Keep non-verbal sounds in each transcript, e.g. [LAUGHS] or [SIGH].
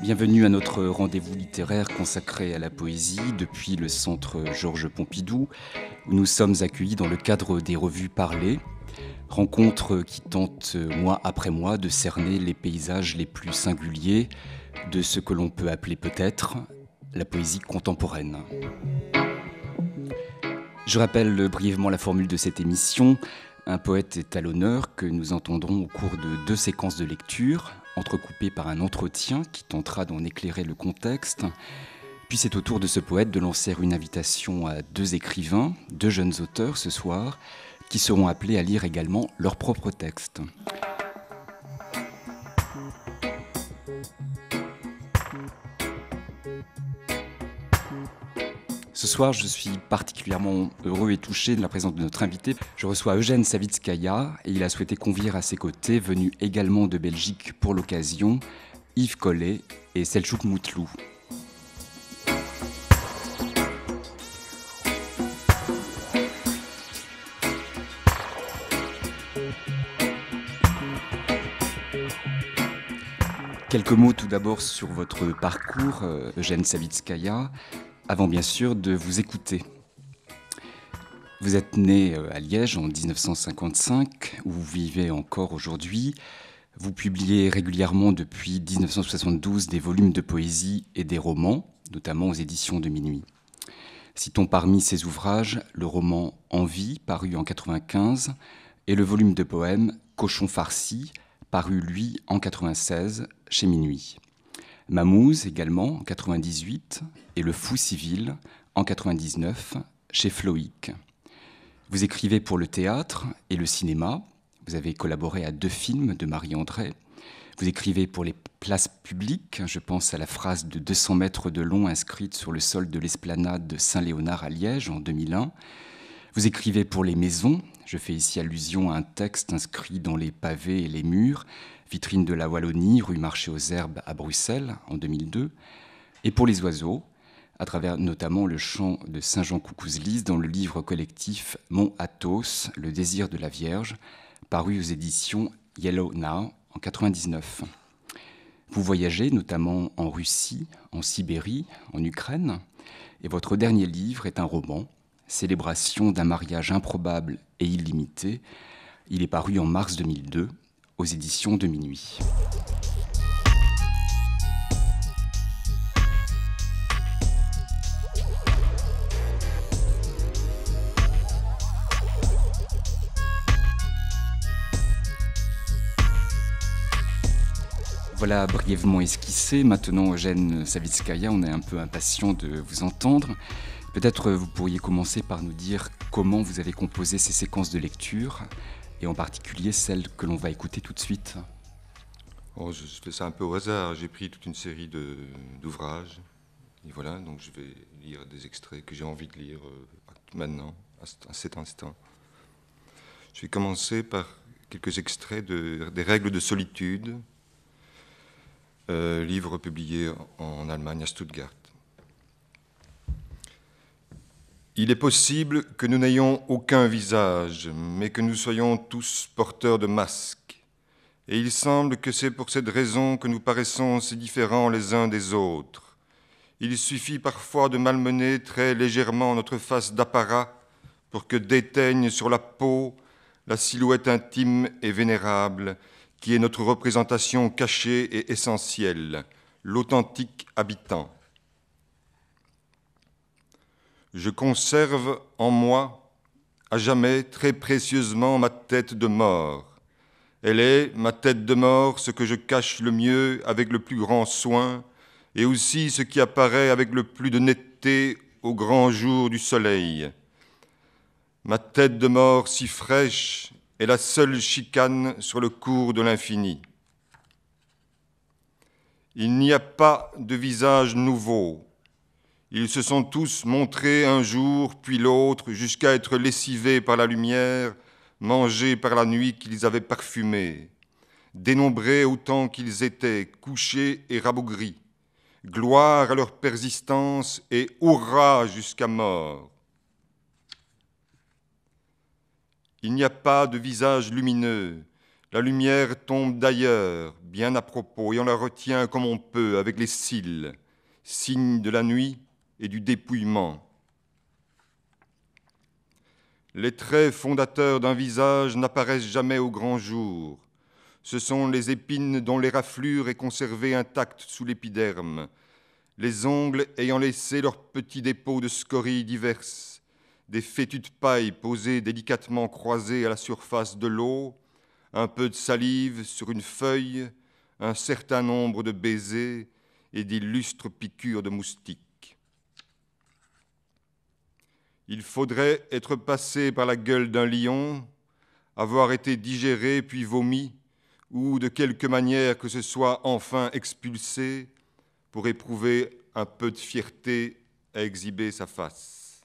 Bienvenue à notre rendez-vous littéraire consacré à la poésie depuis le centre Georges Pompidou, où nous sommes accueillis dans le cadre des revues parlées, rencontres qui tentent mois après mois de cerner les paysages les plus singuliers de ce que l'on peut appeler peut-être la poésie contemporaine. Je rappelle brièvement la formule de cette émission. Un poète est à l'honneur que nous entendrons au cours de deux séquences de lecture, entrecoupé par un entretien qui tentera d'en éclairer le contexte. Puis c'est au tour de ce poète de lancer une invitation à deux écrivains, deux jeunes auteurs ce soir, qui seront appelés à lire également leurs propres textes. Ce soir, je suis particulièrement heureux et touché de la présence de notre invité. Je reçois Eugène Savitskaya et il a souhaité convier à ses côtés, venus également de Belgique pour l'occasion, Yves Collet et Selchouk Moutlou. Quelques mots tout d'abord sur votre parcours, euh, Eugène Savitskaya avant bien sûr de vous écouter. Vous êtes né euh, à Liège en 1955, où vous vivez encore aujourd'hui. Vous publiez régulièrement depuis 1972 des volumes de poésie et des romans, notamment aux éditions de Minuit. Citons parmi ces ouvrages le roman Envie, paru en 1995, et le volume de poèmes Cochon farci, paru lui en 1996 chez Minuit. Mamouze également en 98 et Le Fou Civil en 99 chez Floïc. Vous écrivez pour le théâtre et le cinéma. Vous avez collaboré à deux films de Marie-André. Vous écrivez pour les places publiques. Je pense à la phrase de 200 mètres de long inscrite sur le sol de l'esplanade de Saint-Léonard à Liège en 2001. Vous écrivez pour les maisons. Je fais ici allusion à un texte inscrit dans les pavés et les murs Vitrine de la Wallonie, rue Marché aux Herbes à Bruxelles en 2002. Et pour les oiseaux, à travers notamment le chant de Saint Jean Coucouzlis dans le livre collectif Mon Athos, Le désir de la Vierge, paru aux éditions Yellow Now en 1999. Vous voyagez notamment en Russie, en Sibérie, en Ukraine, et votre dernier livre est un roman, Célébration d'un mariage improbable et illimité. Il est paru en mars 2002 aux éditions de minuit. Voilà brièvement esquissé. Maintenant, Eugène Savitskaya, on est un peu impatient de vous entendre. Peut-être vous pourriez commencer par nous dire comment vous avez composé ces séquences de lecture, et en particulier celle que l'on va écouter tout de suite oh, Je fais ça un peu au hasard. J'ai pris toute une série d'ouvrages. Et voilà, donc je vais lire des extraits que j'ai envie de lire euh, maintenant, à cet instant. Je vais commencer par quelques extraits de, des Règles de solitude, euh, livre publié en Allemagne à Stuttgart. Il est possible que nous n'ayons aucun visage, mais que nous soyons tous porteurs de masques. Et il semble que c'est pour cette raison que nous paraissons si différents les uns des autres. Il suffit parfois de malmener très légèrement notre face d'apparat pour que déteigne sur la peau la silhouette intime et vénérable qui est notre représentation cachée et essentielle, l'authentique habitant je conserve en moi à jamais très précieusement ma tête de mort. Elle est, ma tête de mort, ce que je cache le mieux avec le plus grand soin, et aussi ce qui apparaît avec le plus de netteté au grand jour du soleil. Ma tête de mort si fraîche est la seule chicane sur le cours de l'infini. Il n'y a pas de visage nouveau, ils se sont tous montrés un jour, puis l'autre, jusqu'à être lessivés par la lumière, mangés par la nuit qu'ils avaient parfumée, dénombrés autant qu'ils étaient, couchés et rabougris. Gloire à leur persistance et hurrah jusqu'à mort. Il n'y a pas de visage lumineux. La lumière tombe d'ailleurs, bien à propos, et on la retient comme on peut, avec les cils, signe de la nuit, et du dépouillement. Les traits fondateurs d'un visage n'apparaissent jamais au grand jour. Ce sont les épines dont l'éraflure est conservée intacte sous l'épiderme, les ongles ayant laissé leurs petits dépôts de scories diverses, des fétus de paille posés délicatement croisés à la surface de l'eau, un peu de salive sur une feuille, un certain nombre de baisers et d'illustres piqûres de moustiques. Il faudrait être passé par la gueule d'un lion, avoir été digéré puis vomi, ou de quelque manière que ce soit enfin expulsé, pour éprouver un peu de fierté à exhiber sa face.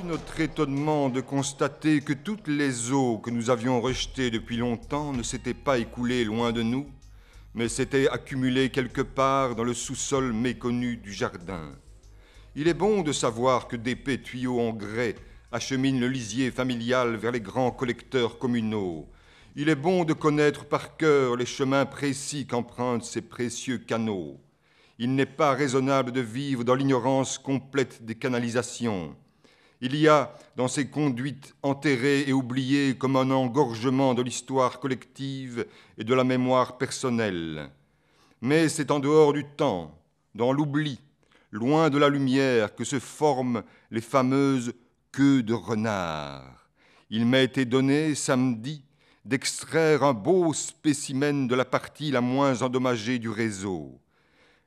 Une autre étonnement de constater que toutes les eaux que nous avions rejetées depuis longtemps ne s'étaient pas écoulées loin de nous, mais s'étaient accumulées quelque part dans le sous-sol méconnu du jardin. Il est bon de savoir que d'épais tuyaux en grès acheminent le lisier familial vers les grands collecteurs communaux. Il est bon de connaître par cœur les chemins précis qu'empruntent ces précieux canaux. Il n'est pas raisonnable de vivre dans l'ignorance complète des canalisations. Il y a dans ces conduites enterrées et oubliées comme un engorgement de l'histoire collective et de la mémoire personnelle. Mais c'est en dehors du temps, dans l'oubli, loin de la lumière, que se forment les fameuses queues de renard. Il m'a été donné samedi d'extraire un beau spécimen de la partie la moins endommagée du réseau.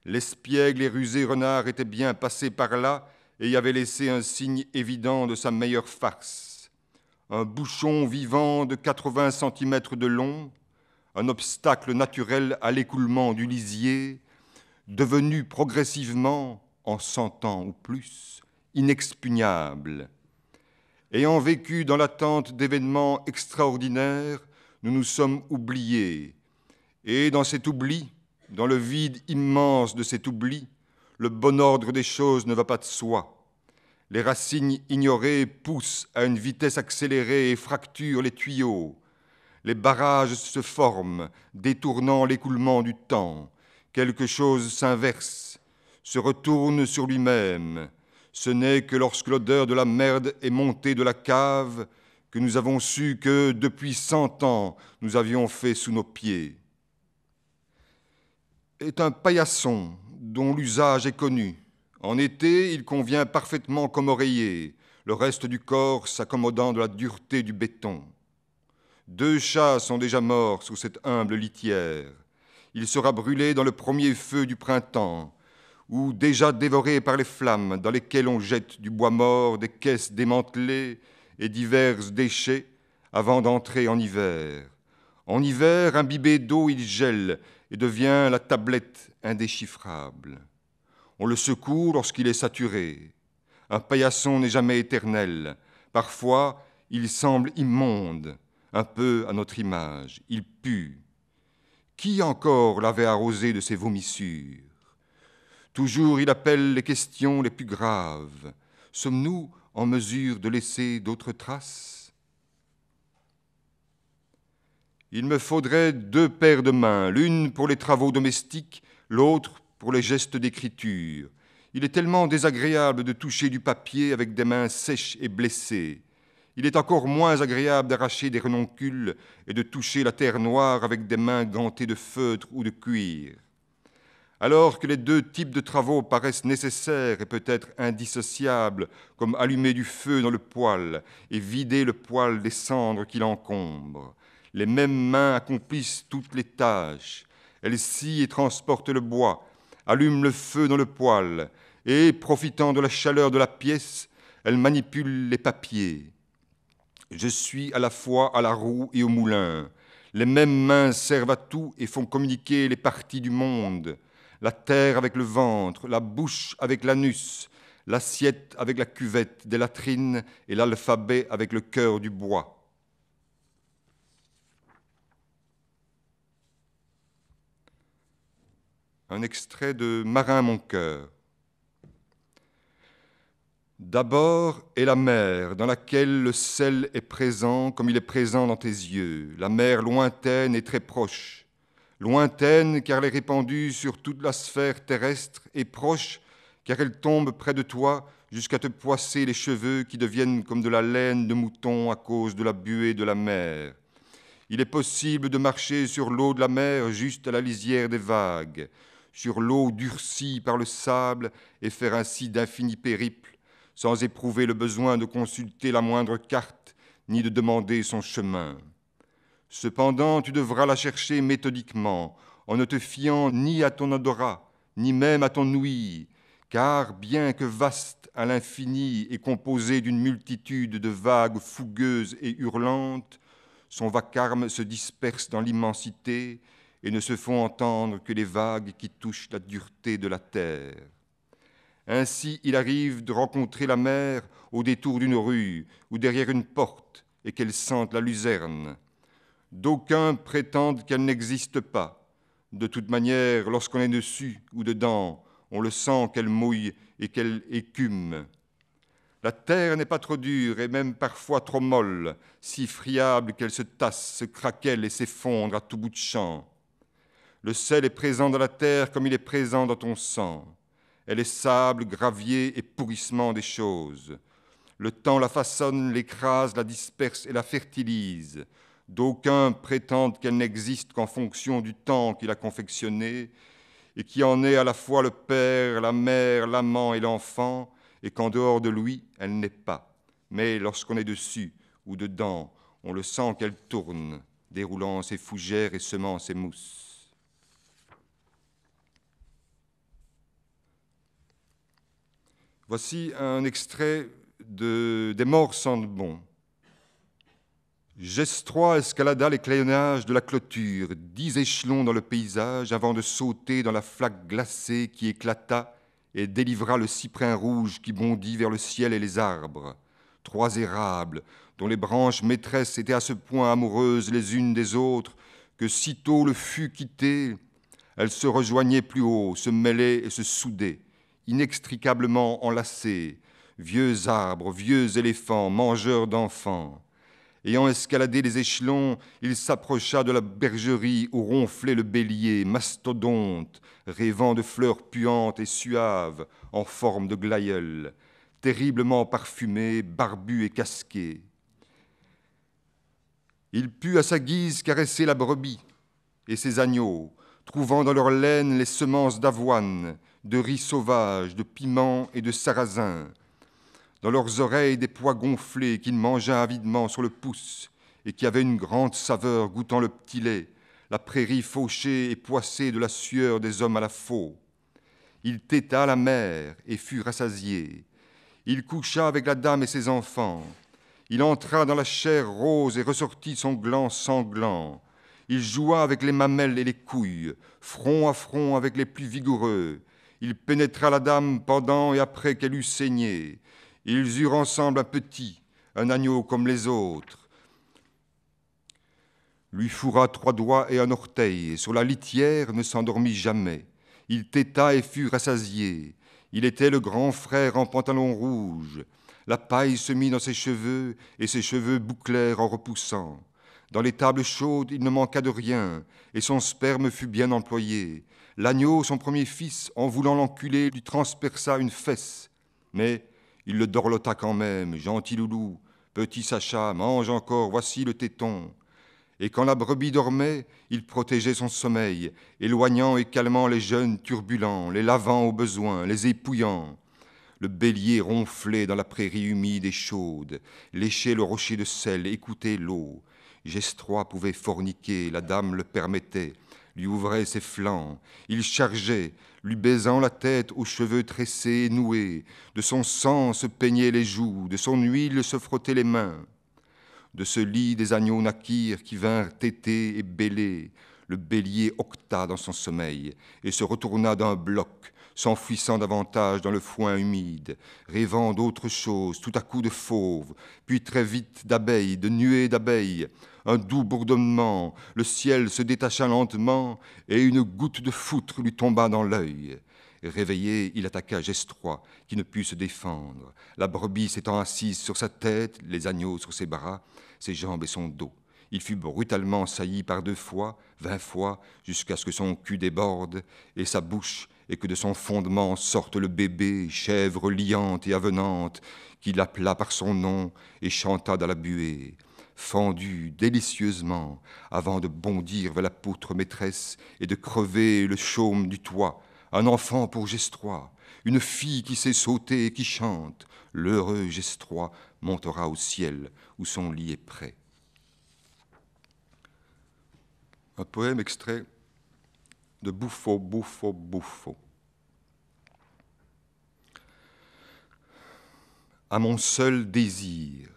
L'espiègle et rusé renard était bien passé par là et y avait laissé un signe évident de sa meilleure farce. Un bouchon vivant de 80 cm de long, un obstacle naturel à l'écoulement du lisier, devenu progressivement en cent ans ou plus, inexpugnables. Ayant vécu dans l'attente d'événements extraordinaires, nous nous sommes oubliés. Et dans cet oubli, dans le vide immense de cet oubli, le bon ordre des choses ne va pas de soi. Les racines ignorées poussent à une vitesse accélérée et fracturent les tuyaux. Les barrages se forment, détournant l'écoulement du temps. Quelque chose s'inverse se retourne sur lui-même. Ce n'est que lorsque l'odeur de la merde est montée de la cave que nous avons su que, depuis cent ans, nous avions fait sous nos pieds. Est un paillasson dont l'usage est connu. En été, il convient parfaitement comme oreiller, le reste du corps s'accommodant de la dureté du béton. Deux chats sont déjà morts sous cette humble litière. Il sera brûlé dans le premier feu du printemps, ou déjà dévoré par les flammes, dans lesquelles on jette du bois mort, des caisses démantelées et divers déchets avant d'entrer en hiver. En hiver, imbibé d'eau, il gèle et devient la tablette indéchiffrable. On le secoue lorsqu'il est saturé. Un paillasson n'est jamais éternel. Parfois, il semble immonde, un peu à notre image. Il pue. Qui encore l'avait arrosé de ses vomissures Toujours il appelle les questions les plus graves. Sommes-nous en mesure de laisser d'autres traces Il me faudrait deux paires de mains, l'une pour les travaux domestiques, l'autre pour les gestes d'écriture. Il est tellement désagréable de toucher du papier avec des mains sèches et blessées. Il est encore moins agréable d'arracher des renoncules et de toucher la terre noire avec des mains gantées de feutre ou de cuir. Alors que les deux types de travaux paraissent nécessaires et peut-être indissociables, comme allumer du feu dans le poêle et vider le poêle des cendres qui l'encombrent, les mêmes mains accomplissent toutes les tâches. Elles scie et transportent le bois, allument le feu dans le poêle et, profitant de la chaleur de la pièce, elles manipulent les papiers. Je suis à la fois à la roue et au moulin. Les mêmes mains servent à tout et font communiquer les parties du monde la terre avec le ventre, la bouche avec l'anus, l'assiette avec la cuvette des latrines et l'alphabet avec le cœur du bois. Un extrait de Marin mon cœur. D'abord est la mer, dans laquelle le sel est présent comme il est présent dans tes yeux, la mer lointaine et très proche, lointaine car elle est répandue sur toute la sphère terrestre, et proche car elle tombe près de toi jusqu'à te poisser les cheveux qui deviennent comme de la laine de mouton à cause de la buée de la mer. Il est possible de marcher sur l'eau de la mer juste à la lisière des vagues, sur l'eau durcie par le sable, et faire ainsi d'infinis périples, sans éprouver le besoin de consulter la moindre carte, ni de demander son chemin. Cependant, tu devras la chercher méthodiquement, en ne te fiant ni à ton odorat, ni même à ton ouïe, car bien que vaste à l'infini et composée d'une multitude de vagues fougueuses et hurlantes, son vacarme se disperse dans l'immensité et ne se font entendre que les vagues qui touchent la dureté de la terre. Ainsi il arrive de rencontrer la mer au détour d'une rue ou derrière une porte et qu'elle sente la luzerne. D'aucuns prétendent qu'elle n'existe pas. De toute manière, lorsqu'on est dessus ou dedans, on le sent qu'elle mouille et qu'elle écume. La terre n'est pas trop dure et même parfois trop molle, si friable qu'elle se tasse, se craquelle et s'effondre à tout bout de champ. Le sel est présent dans la terre comme il est présent dans ton sang. Elle est sable, gravier et pourrissement des choses. Le temps la façonne, l'écrase, la disperse et la fertilise. D'aucuns prétendent qu'elle n'existe qu'en fonction du temps qu'il a confectionné, et qui en est à la fois le père, la mère, l'amant et l'enfant, et qu'en dehors de lui, elle n'est pas. Mais lorsqu'on est dessus ou dedans, on le sent qu'elle tourne, déroulant ses fougères et semant ses mousses. Voici un extrait de, des morts sans bon Gestrois escalada les clayonnages de la clôture, dix échelons dans le paysage, avant de sauter dans la flaque glacée qui éclata et délivra le cyprin rouge qui bondit vers le ciel et les arbres. Trois érables, dont les branches maîtresses étaient à ce point amoureuses les unes des autres, que sitôt le fut quitté, elles se rejoignaient plus haut, se mêlaient et se soudaient, inextricablement enlacées, vieux arbres, vieux éléphants, mangeurs d'enfants. Ayant escaladé les échelons, il s'approcha de la bergerie où ronflait le bélier, mastodonte, rêvant de fleurs puantes et suaves en forme de glaïeul, terriblement parfumées, barbu et casqué. Il put à sa guise caresser la brebis et ses agneaux, trouvant dans leur laine les semences d'avoine, de riz sauvage, de piment et de sarrasin, dans leurs oreilles des pois gonflés qu'il mangea avidement sur le pouce et qui avaient une grande saveur goûtant le petit lait, la prairie fauchée et poissée de la sueur des hommes à la faux. Il têta la mer et fut rassasié. Il coucha avec la dame et ses enfants. Il entra dans la chair rose et ressortit son gland sanglant. Il joua avec les mamelles et les couilles, front à front avec les plus vigoureux. Il pénétra la dame pendant et après qu'elle eut saigné. Ils eurent ensemble un petit, un agneau comme les autres. Lui fourra trois doigts et un orteil, et sur la litière ne s'endormit jamais. Il téta et fut rassasié. Il était le grand frère en pantalon rouge. La paille se mit dans ses cheveux, et ses cheveux bouclèrent en repoussant. Dans les tables chaudes, il ne manqua de rien, et son sperme fut bien employé. L'agneau, son premier fils, en voulant l'enculer, lui transperça une fesse. Mais il le dorlota quand même, gentil loulou, petit Sacha, mange encore, voici le téton. Et quand la brebis dormait, il protégeait son sommeil, éloignant et calmant les jeunes turbulents, les lavant au besoin, les épouillant. Le bélier ronflait dans la prairie humide et chaude, léchait le rocher de sel, écoutait l'eau. Gestrois pouvait forniquer, la dame le permettait, lui ouvrait ses flancs, il chargeait, lui baisant la tête aux cheveux tressés et noués, de son sang se peignaient les joues, de son huile se frottaient les mains. De ce lit des agneaux naquirent qui vinrent téter et bêler, le bélier octa dans son sommeil et se retourna d'un bloc, s'enfouissant davantage dans le foin humide, rêvant d'autres choses, tout à coup de fauves, puis très vite d'abeilles, de nuées d'abeilles, un doux bourdonnement, le ciel se détacha lentement, et une goutte de foutre lui tomba dans l'œil. Réveillé, il attaqua Gestroy, qui ne put se défendre, la brebis s'étant assise sur sa tête, les agneaux sur ses bras, ses jambes et son dos. Il fut brutalement sailli par deux fois, vingt fois, jusqu'à ce que son cul déborde et sa bouche, et que de son fondement sorte le bébé, chèvre liante et avenante, qui l'appela par son nom et chanta dans la buée, fendu délicieusement, avant de bondir vers la poutre maîtresse et de crever le chaume du toit, un enfant pour Gestrois, une fille qui sait sauter et qui chante, l'heureux Gestrois montera au ciel où son lit est prêt. Un poème extrait de bouffo, bouffo, À mon seul désir,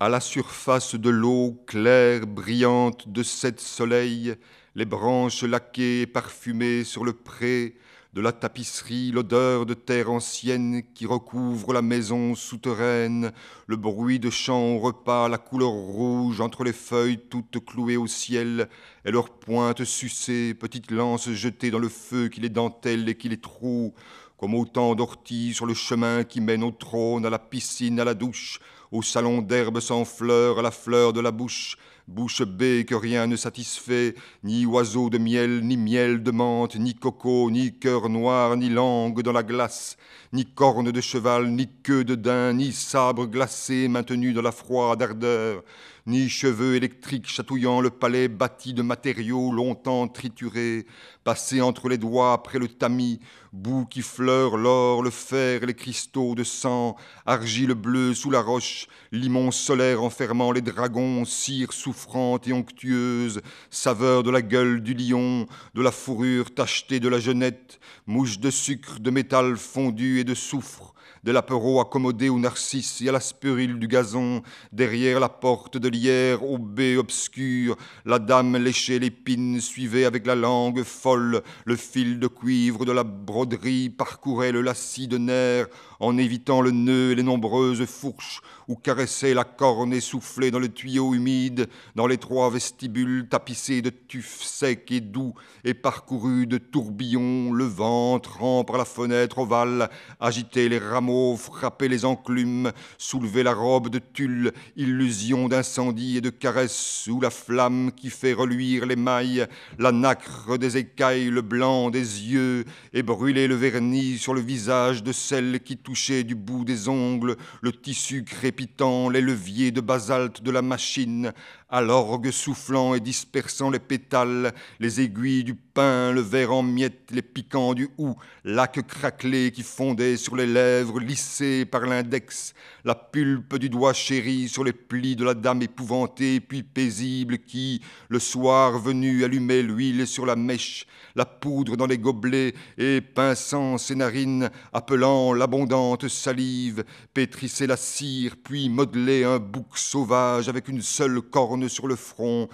à la surface de l'eau claire brillante de sept soleils, les branches laquées parfumées sur le pré de la tapisserie, l'odeur de terre ancienne qui recouvre la maison souterraine, le bruit de chants au repas, la couleur rouge entre les feuilles toutes clouées au ciel, et leurs pointes sucées, petites lances jetées dans le feu qui les dentelle et qui les troue, comme autant d'orties sur le chemin qui mène au trône, à la piscine, à la douche, au salon d'herbe sans fleurs, à la fleur de la bouche, Bouche bée que rien ne satisfait, ni oiseau de miel, ni miel de menthe, ni coco, ni cœur noir, ni langue dans la glace, ni corne de cheval, ni queue de daim, ni sabre glacé maintenu dans la froide ardeur, ni cheveux électriques chatouillant le palais bâti de matériaux longtemps triturés, passés entre les doigts après le tamis, boue qui fleure l'or, le fer les cristaux de sang, argile bleue sous la roche, limon solaire enfermant les dragons, cire souffrante et onctueuse, saveur de la gueule du lion, de la fourrure tachetée de la genette, mouche de sucre, de métal fondu et de soufre, de l'apéro accommodé au narcisses, et à la spirule du gazon, derrière la porte de lierre, au baie obscure, la dame léchait l'épine, suivait avec la langue folle le fil de cuivre de la broderie, parcourait le lacis de nerfs, en évitant le nœud et les nombreuses fourches, où caressait la corne essoufflée dans le tuyau humide, dans l'étroit vestibule tapissé de tuf sec et doux, et parcouru de tourbillons, le vent rentre par la fenêtre ovale, agiter les rameaux, frapper les enclumes, soulever la robe de tulle, illusion d'incendie et de caresse sous la flamme qui fait reluire les mailles, la nacre des écailles, le blanc des yeux, et brûler le vernis sur le visage de celle qui du bout des ongles le tissu crépitant, les leviers de basalte de la machine, à l'orgue soufflant et dispersant les pétales, les aiguilles du pain, le verre en miettes, les piquants du hou, lac craquelée qui fondait sur les lèvres lissées par l'index, la pulpe du doigt chéri sur les plis de la dame épouvantée puis paisible qui, le soir venu, allumait l'huile sur la mèche, la poudre dans les gobelets et, pinçant ses narines, appelant l'abondante salive, pétrissait la cire puis modelait un bouc sauvage avec une seule corne sur le front,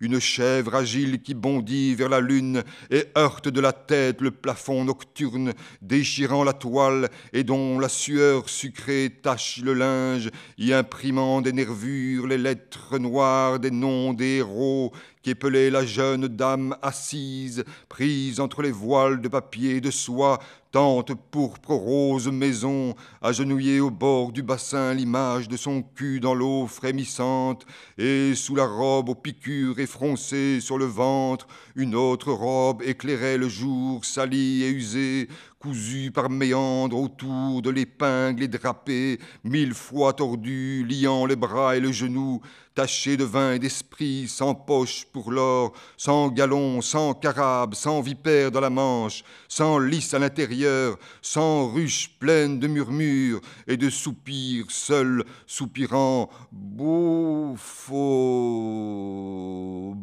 une chèvre agile qui bondit vers la lune et heurte de la tête le plafond nocturne, déchirant la toile et dont la sueur sucrée tache le linge, y imprimant des nervures, les lettres noires des noms des héros qui épelait la jeune dame assise, prise entre les voiles de papier et de soie, tente pourpre rose maison, agenouillée au bord du bassin, l'image de son cul dans l'eau frémissante, et sous la robe aux piqûres et sur le ventre, une autre robe éclairait le jour, salie et usée, cousue par méandre autour de l'épingle et drapée, mille fois tordue, liant les bras et le genou, tachée de vin et d'esprit, sans poche pour l'or, sans galon, sans carabe, sans vipère dans la manche, sans lys à l'intérieur, sans ruche pleine de murmures et de soupirs, seul soupirant beau faux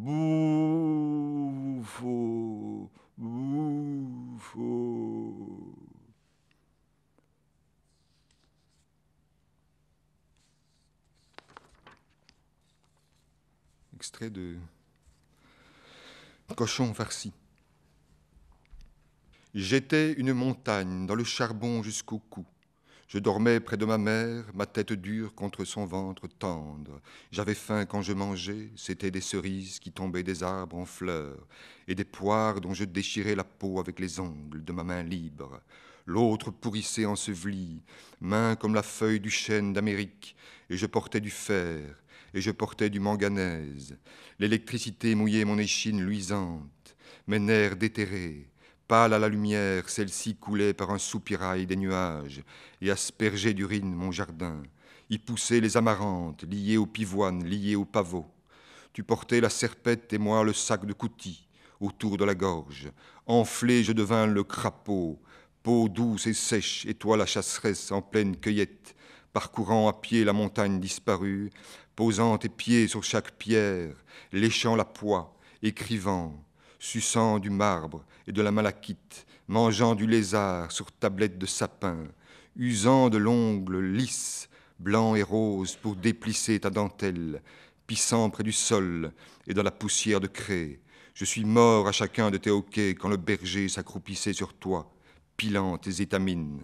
Extrait de Cochon farci. J'étais une montagne dans le charbon jusqu'au cou. Je dormais près de ma mère, ma tête dure contre son ventre tendre. J'avais faim quand je mangeais, C'étaient des cerises qui tombaient des arbres en fleurs, et des poires dont je déchirais la peau avec les ongles de ma main libre. L'autre pourrissait enseveli, main comme la feuille du chêne d'Amérique, et je portais du fer, et je portais du manganèse. L'électricité mouillait mon échine luisante, mes nerfs déterrés, Pâle à la lumière, celle-ci coulait par un soupirail des nuages et aspergeait d'urine mon jardin. Y poussaient les amarantes, liées aux pivoines, liées aux pavots. Tu portais la serpette et moi le sac de coutis autour de la gorge. Enflé, je devins le crapaud, peau douce et sèche, et toi la chasseresse en pleine cueillette, parcourant à pied la montagne disparue, posant tes pieds sur chaque pierre, léchant la poix, écrivant, suçant du marbre et de la malachite, mangeant du lézard sur tablette de sapin, usant de l'ongle lisse, blanc et rose pour déplisser ta dentelle, pissant près du sol et dans la poussière de craie. Je suis mort à chacun de tes hoquets quand le berger s'accroupissait sur toi, pilant tes étamines.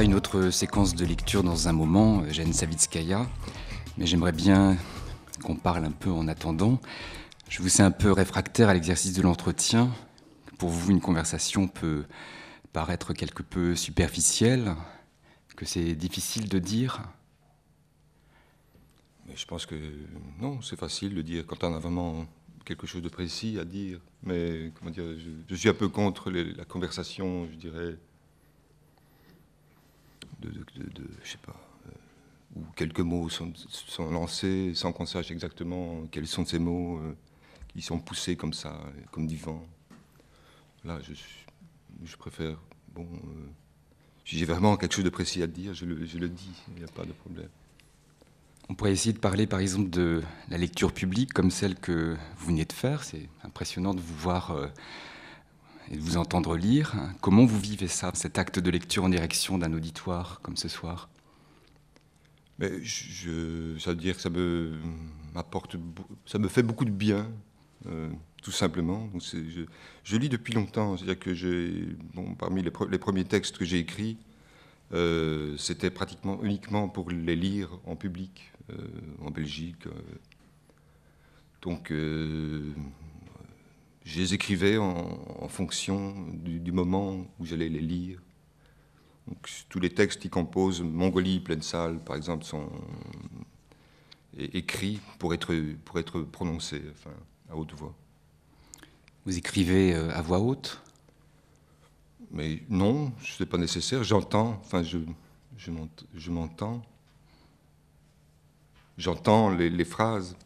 une autre séquence de lecture dans un moment, Jeanne Savitskaya, mais j'aimerais bien qu'on parle un peu en attendant. Je vous sais un peu réfractaire à l'exercice de l'entretien. Pour vous, une conversation peut paraître quelque peu superficielle, que c'est difficile de dire. je pense que non, c'est facile de dire quand on a vraiment quelque chose de précis à dire. Mais comment dire, je, suis un peu contre la conversation, je dirais, de, de, je sais pas, euh, où quelques mots sont, lancés sans qu'on sache exactement quels sont ces mots euh, qui sont poussés comme ça, comme du vent. Là, je, préfère. Bon, euh, j'ai vraiment quelque chose de précis à dire, je le, je le dis, il n'y a pas de problème. On pourrait essayer de parler par exemple de la lecture publique comme celle que vous venez de faire. C'est impressionnant de vous voir et de vous entendre lire. Comment vous vivez ça, cet acte de lecture en direction d'un auditoire comme ce soir Mais je, Ça veut dire que ça me, apporte, ça me fait beaucoup de bien, euh, tout simplement. Donc je, lis depuis longtemps, c'est-à-dire que j'ai, parmi les, premiers textes que j'ai écrits, euh, c'était pratiquement uniquement pour les lire en public, euh, en Belgique. donc je les écrivais en, fonction du, moment où j'allais les lire. tous les textes qui composent Mongolie, Pleine Salle, par exemple, sont écrits pour être, pour être prononcés à haute voix. Vous écrivez euh, à voix haute Mais non, ce n'est pas nécessaire. J'entends, enfin, je, je m'entends. J'entends les, les phrases.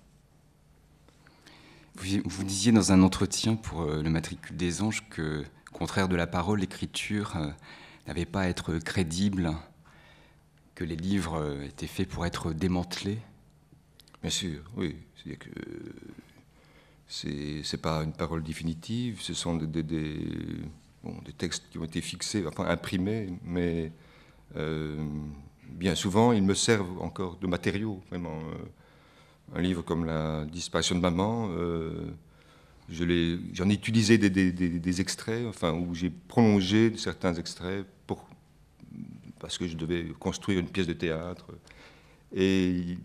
Vous, disiez dans un entretien pour euh, le matricule des anges que, contraire de la parole, l'écriture euh, n'avait pas à être crédible, que les livres euh, étaient faits pour être démantelés. Bien sûr, oui. C'est-à-dire que c'est pas une parole définitive, ce sont des, des, textes qui ont été fixés, enfin imprimés, mais bien souvent ils me servent encore de matériaux, vraiment. Un livre comme La disparition de maman, euh, j'en ai utilisé des, extraits, enfin, où j'ai prolongé certains extraits pour, parce que je devais construire une pièce de théâtre. Et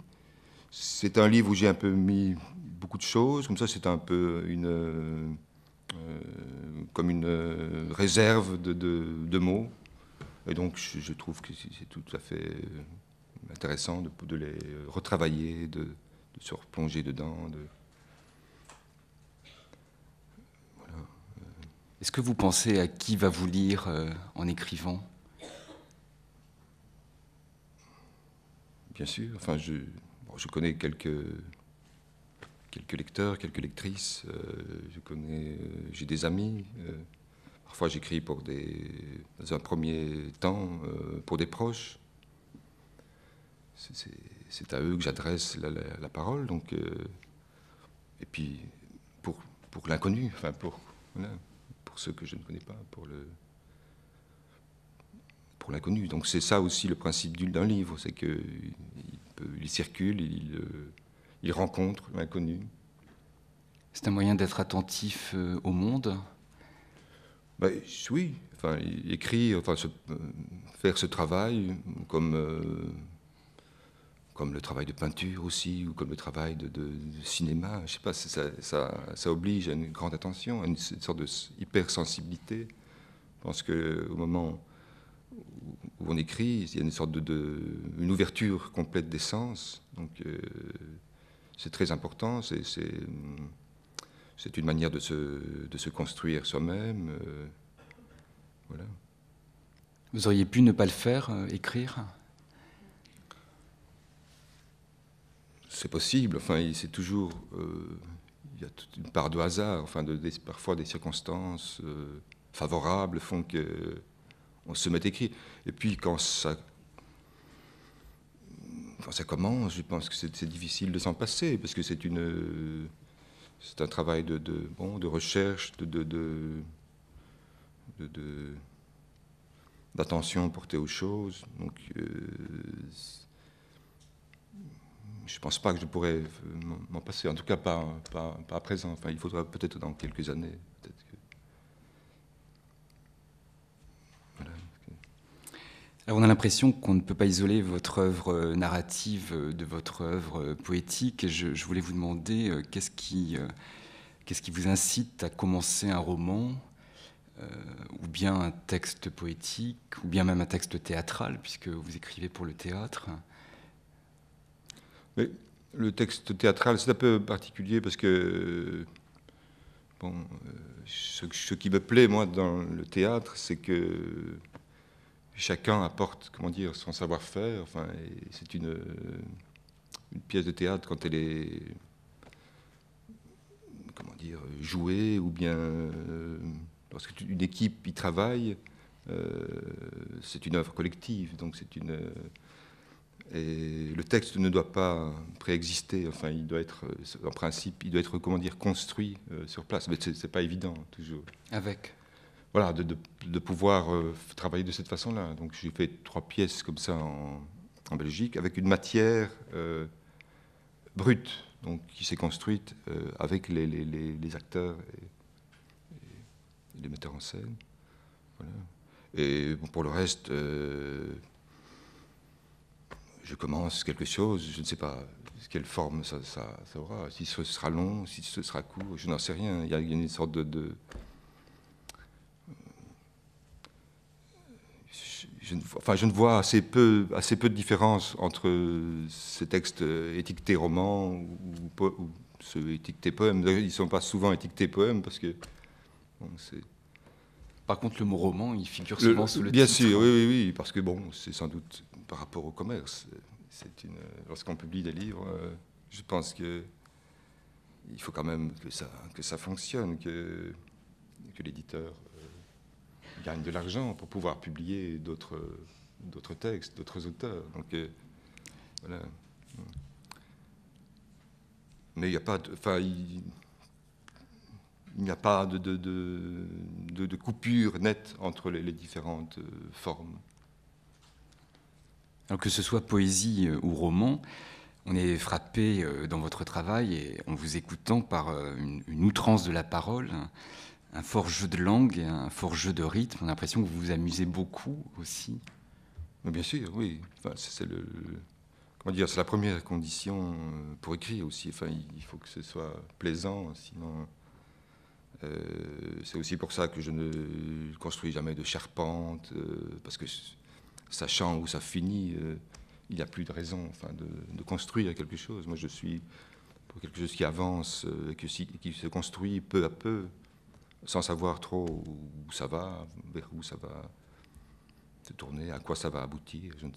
c'est un livre où j'ai un peu mis beaucoup de choses, comme ça c'est un peu une, euh, comme une réserve de, mots. Et donc, je, trouve que c'est tout à fait intéressant de, de les retravailler, de, de se replonger dedans. De... Euh. Est-ce que vous pensez à qui va vous lire euh, en écrivant Bien sûr. Enfin, je, je connais quelques quelques lecteurs, quelques lectrices. Euh, j'ai des amis. parfois, j'écris pour des, dans un premier temps, pour des proches. C'est, c'est à eux que j'adresse la, parole. Donc, euh, et puis, pour, pour l'inconnu, enfin, pour, pour ceux que je ne connais pas, pour le. Pour l'inconnu. Donc c'est ça aussi le principe d'un livre, c'est qu'il il circule, euh, il, rencontre l'inconnu. C'est un moyen d'être attentif euh, au monde bah, Oui, enfin, écrire, enfin, faire ce travail comme comme le travail de peinture aussi, ou comme le travail de, cinéma. Je sais pas, ça, oblige à une grande attention, à une, sorte de hypersensibilité. Je pense qu'au moment où on écrit, il y a une sorte de, ouverture complète des sens. Donc euh, c'est très important, c'est une manière de se, de se construire soi-même. Euh, voilà. Vous auriez pu ne pas le faire, euh, écrire c'est possible. Enfin, c'est toujours. Euh, il y a toute une part de hasard. Enfin, de, parfois, des circonstances euh, favorables font que on se met écrit. Et puis, quand ça. ça commence, je pense que c'est difficile de s'en passer, parce que c'est une. C'est un travail de, bon, de recherche, de, de d'attention portée aux choses. Donc, euh, je ne pense pas que je pourrais euh, m'en passer, en tout cas pas, à présent. Enfin, il faudra peut-être dans quelques années. Alors on a l'impression qu'on ne peut pas isoler votre œuvre euh, narrative euh, de votre œuvre poétique. Et je, voulais vous demander qu'est-ce qui, vous incite à commencer un roman ou bien un texte poétique, ou bien même un texte théâtral, puisque vous écrivez pour le théâtre le texte théâtral, c'est un peu particulier parce que bon, ce, qui me plaît, moi, dans le théâtre, c'est que chacun apporte, comment dire, son savoir-faire. Enfin, c'est une, pièce de théâtre quand elle est, comment dire, jouée ou bien lorsque une équipe y travaille, euh, c'est une œuvre collective. Donc c'est une et le texte ne doit pas préexister, enfin, il doit être, euh, en principe, il doit être, comment dire, construit euh, sur place. Mais c'est pas évident, hein, toujours. Avec Voilà, de, pouvoir euh, travailler de cette façon-là. Donc, j'ai fait trois pièces comme ça en, Belgique, avec une matière brute, donc, qui s'est construite avec les, acteurs et, les metteurs en scène. Et pour le reste je commence quelque chose, je ne sais pas quelle forme ça, aura, si ce sera long, si ce sera court, je n'en sais rien. Il y a une sorte de... Je, ne, enfin, je ne vois assez peu, assez peu de différence entre ces textes étiquetés romans ou, ou, ceux étiquetés poèmes. Ils ne sont pas souvent étiquetés poèmes parce que... Par contre, le mot roman, il figure souvent le, sous le Bien sûr, oui, oui, oui, parce que bon, c'est sans doute par rapport au commerce. lorsqu'on publie des livres, euh, je pense que il faut quand même que ça, fonctionne, que, l'éditeur euh, gagne de l'argent pour pouvoir publier d'autres, textes, d'autres auteurs. Donc, euh, Mais il n'y a pas de, enfin, il, n'y a pas de, coupure nette entre les différentes formes que ce soit poésie euh, ou roman, on est frappé euh, dans votre travail et en vous écoutant par euh, une, outrance de la parole, un, fort jeu de langue, un fort jeu de rythme. On a l'impression que vous vous amusez beaucoup aussi. bien sûr, oui. c'est le, comment dire, c'est la première condition pour écrire aussi. Enfin, il faut que ce soit plaisant, sinon. c'est aussi pour ça que je ne construis jamais de charpente, parce que sachant où ça finit, euh, il n'y a plus de raison enfin, de, construire quelque chose. Moi, je suis pour quelque chose qui avance, euh, qui, se construit peu à peu, sans savoir trop où ça va, vers où ça va se tourner, à quoi ça va aboutir. Je ne,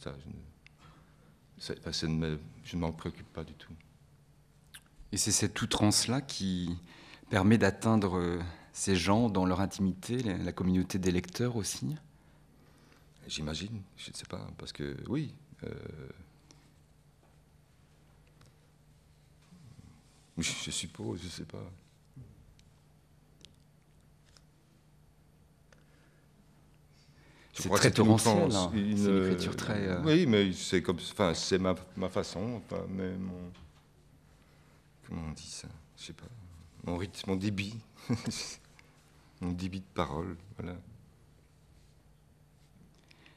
sais je ne, je ne m'en préoccupe pas du tout. Et c'est cette outrance-là qui permet d'atteindre euh, ces gens dans leur intimité, la communauté des lecteurs aussi J'imagine, je ne sais pas, parce que oui. Euh, je, suppose, je ne sais pas. C'est très torrentiel, hein. c'est une euh, écriture très. Euh, oui, mais c'est comme, enfin, c'est ma, ma, façon, enfin, mais mon, comment on dit ça, je sais pas, mon rythme, mon débit, [LAUGHS] mon débit de parole, voilà.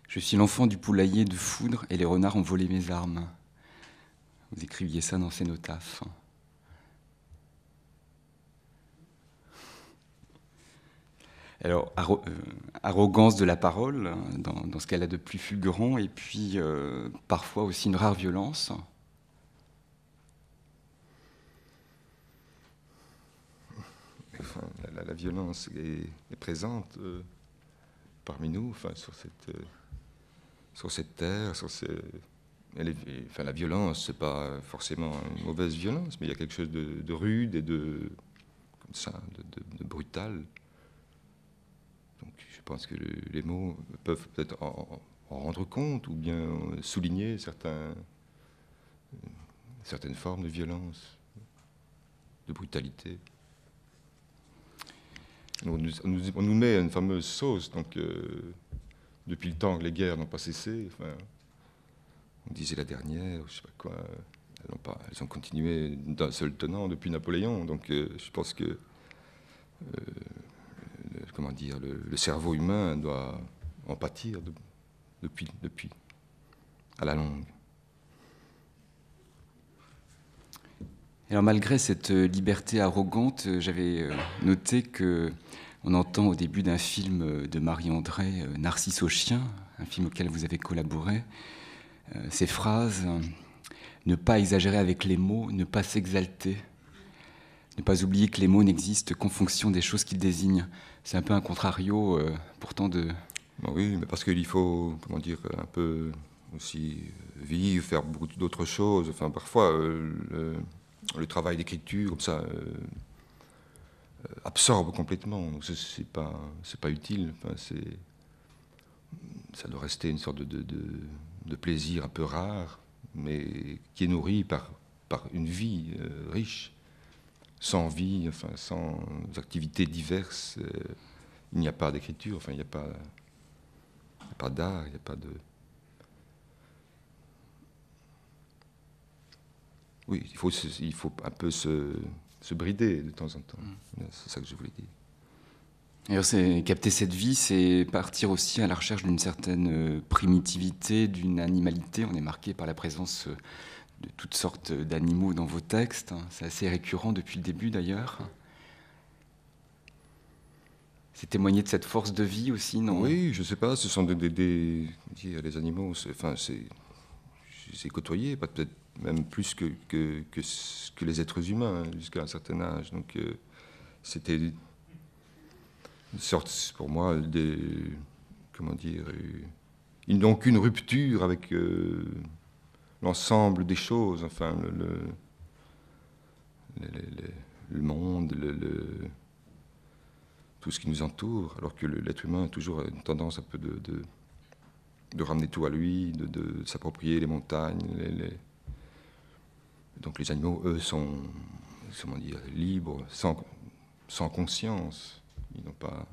Je suis l'enfant du poulailler de foudre et les renards ont volé mes armes. Vous écriviez ça dans notafs. Alors, euh, arrogance de la parole, dans, ce qu'elle a de plus fulgurant, et puis euh, parfois aussi une rare violence. la, violence est, présente euh, parmi nous, enfin, sur cette sur cette terre, sur ces... enfin, la violence, c'est pas forcément une mauvaise violence, mais il y a quelque chose de, rude et de, comme ça, de, brutal. Donc, je pense que les mots peuvent peut-être en, rendre compte ou bien souligner certains, certaines formes de violence, de brutalité. On nous, nous, met une fameuse sauce, donc. Euh, depuis le temps que les guerres n'ont pas cessé. Enfin, on disait la dernière, je ne sais pas quoi. Elles ont, pas, elles ont continué d'un seul tenant depuis Napoléon. Donc euh, je pense que le, euh, euh, comment dire, le, cerveau humain doit en pâtir depuis, depuis, à la longue. Alors malgré cette liberté arrogante, j'avais noté que on entend au début d'un film euh, de Marie-André, euh, Narcisse au chien, un film auquel vous avez collaboré, euh, ces phrases ne pas exagérer avec les mots, ne pas s'exalter, ne pas oublier que les mots n'existent qu'en fonction des choses qu'ils désignent. C'est un peu un contrario, pourtant, de. Bah oui, mais parce qu'il faut, comment dire, un peu aussi vivre, faire beaucoup d'autres choses. Enfin, parfois, le, travail d'écriture, comme ça. Euh, absorbe complètement. c'est pas pas utile. ça doit rester une sorte de, de, plaisir un peu rare, mais qui est nourri par par une vie euh, riche, sans vie, enfin sans activités diverses. Euh, il n'y a pas d'écriture. Enfin, il n'y a pas pas d'art. Il n'y a pas de oui, il faut, il faut un peu se, se brider de temps en temps. Mm. C'est ça que je voulais dire. D'ailleurs, capter cette vie, c'est partir aussi à la recherche d'une certaine euh, primitivité, d'une animalité. On est marqué par la présence euh, de toutes sortes d'animaux dans vos textes. Hein. C'est assez récurrent depuis le début d'ailleurs. C'est témoigner de cette force de vie aussi, non Oui, je sais pas. Ce sont des, des, des les animaux. Enfin, c'est, côtoyer, pas peut-être même plus que, que, les êtres humains hein, jusqu'à un certain âge. Donc euh, c'était une sorte pour moi de, comment dire euh, une, donc une rupture avec euh, l'ensemble des choses, enfin le, le, le monde, tout ce qui nous entoure, alors que l'être humain a toujours une tendance un peu de, de, ramener tout à lui, de, s'approprier les montagnes, les donc les animaux, eux, sont dire, libres, sans, conscience. Ils n'ont pas,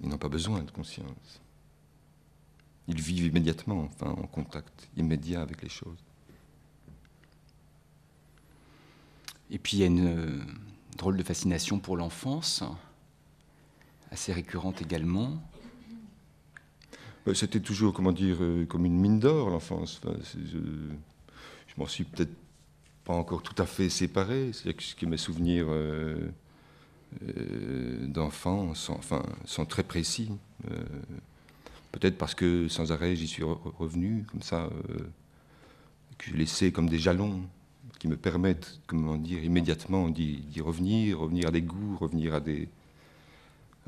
ils n'ont pas besoin de conscience. Ils vivent immédiatement, enfin, en contact immédiat avec les choses. Et puis il y a une euh, drôle de fascination pour l'enfance, assez récurrente également. Euh, c'était toujours, comment dire, euh, comme une mine d'or, l'enfance m'en suis peut-être pas encore tout à fait séparé. C'est-à-dire que, mes souvenirs euh, euh, d'enfance sont, enfin, sont très précis. Euh, peut-être parce que sans arrêt j'y suis revenu, comme ça, que je laissais comme des jalons qui me permettent, comment dire, immédiatement d'y revenir, revenir à des goûts, revenir à des,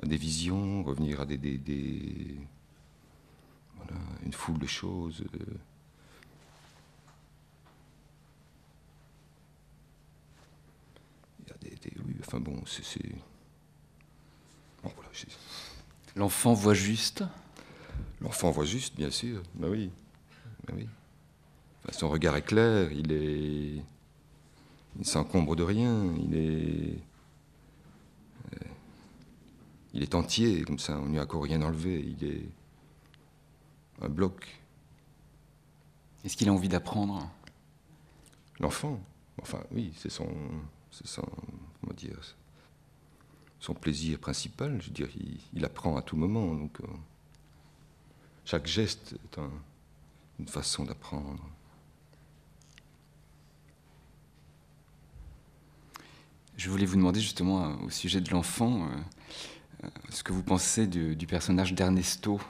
des visions, revenir à des, une foule de choses. oui, enfin bon, c'est. L'enfant voit juste L'enfant voit juste, bien sûr. Ben oui. Bah oui. son regard est clair, il est. Il s'encombre de rien, il est. Euh, il est entier, comme ça, on n'y a encore rien enlevé. Il est. un bloc. Est-ce qu'il a envie d'apprendre L'enfant. Enfin, oui, C'est son son plaisir principal. Je veux il, apprend à tout moment. Donc, euh, chaque geste est une façon d'apprendre. Je voulais vous demander justement euh, au sujet de l'enfant euh, ce que vous pensez du, du personnage d'Ernesto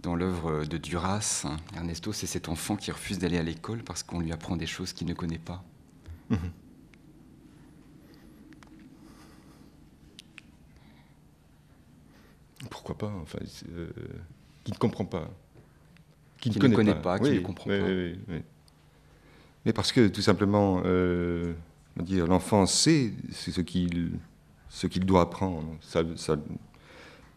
dans l'œuvre de Duras. Ernesto, c'est cet enfant qui refuse d'aller à l'école parce qu'on lui apprend des choses qu'il ne connaît pas. Mhm. Pourquoi pas Enfin, euh, qui ne comprend pas, qui, ne, connaît, pas, qui ne comprend pas. Mais parce que tout simplement, euh, dire l'enfant sait, ce qu'il ce qu'il doit apprendre. Ça,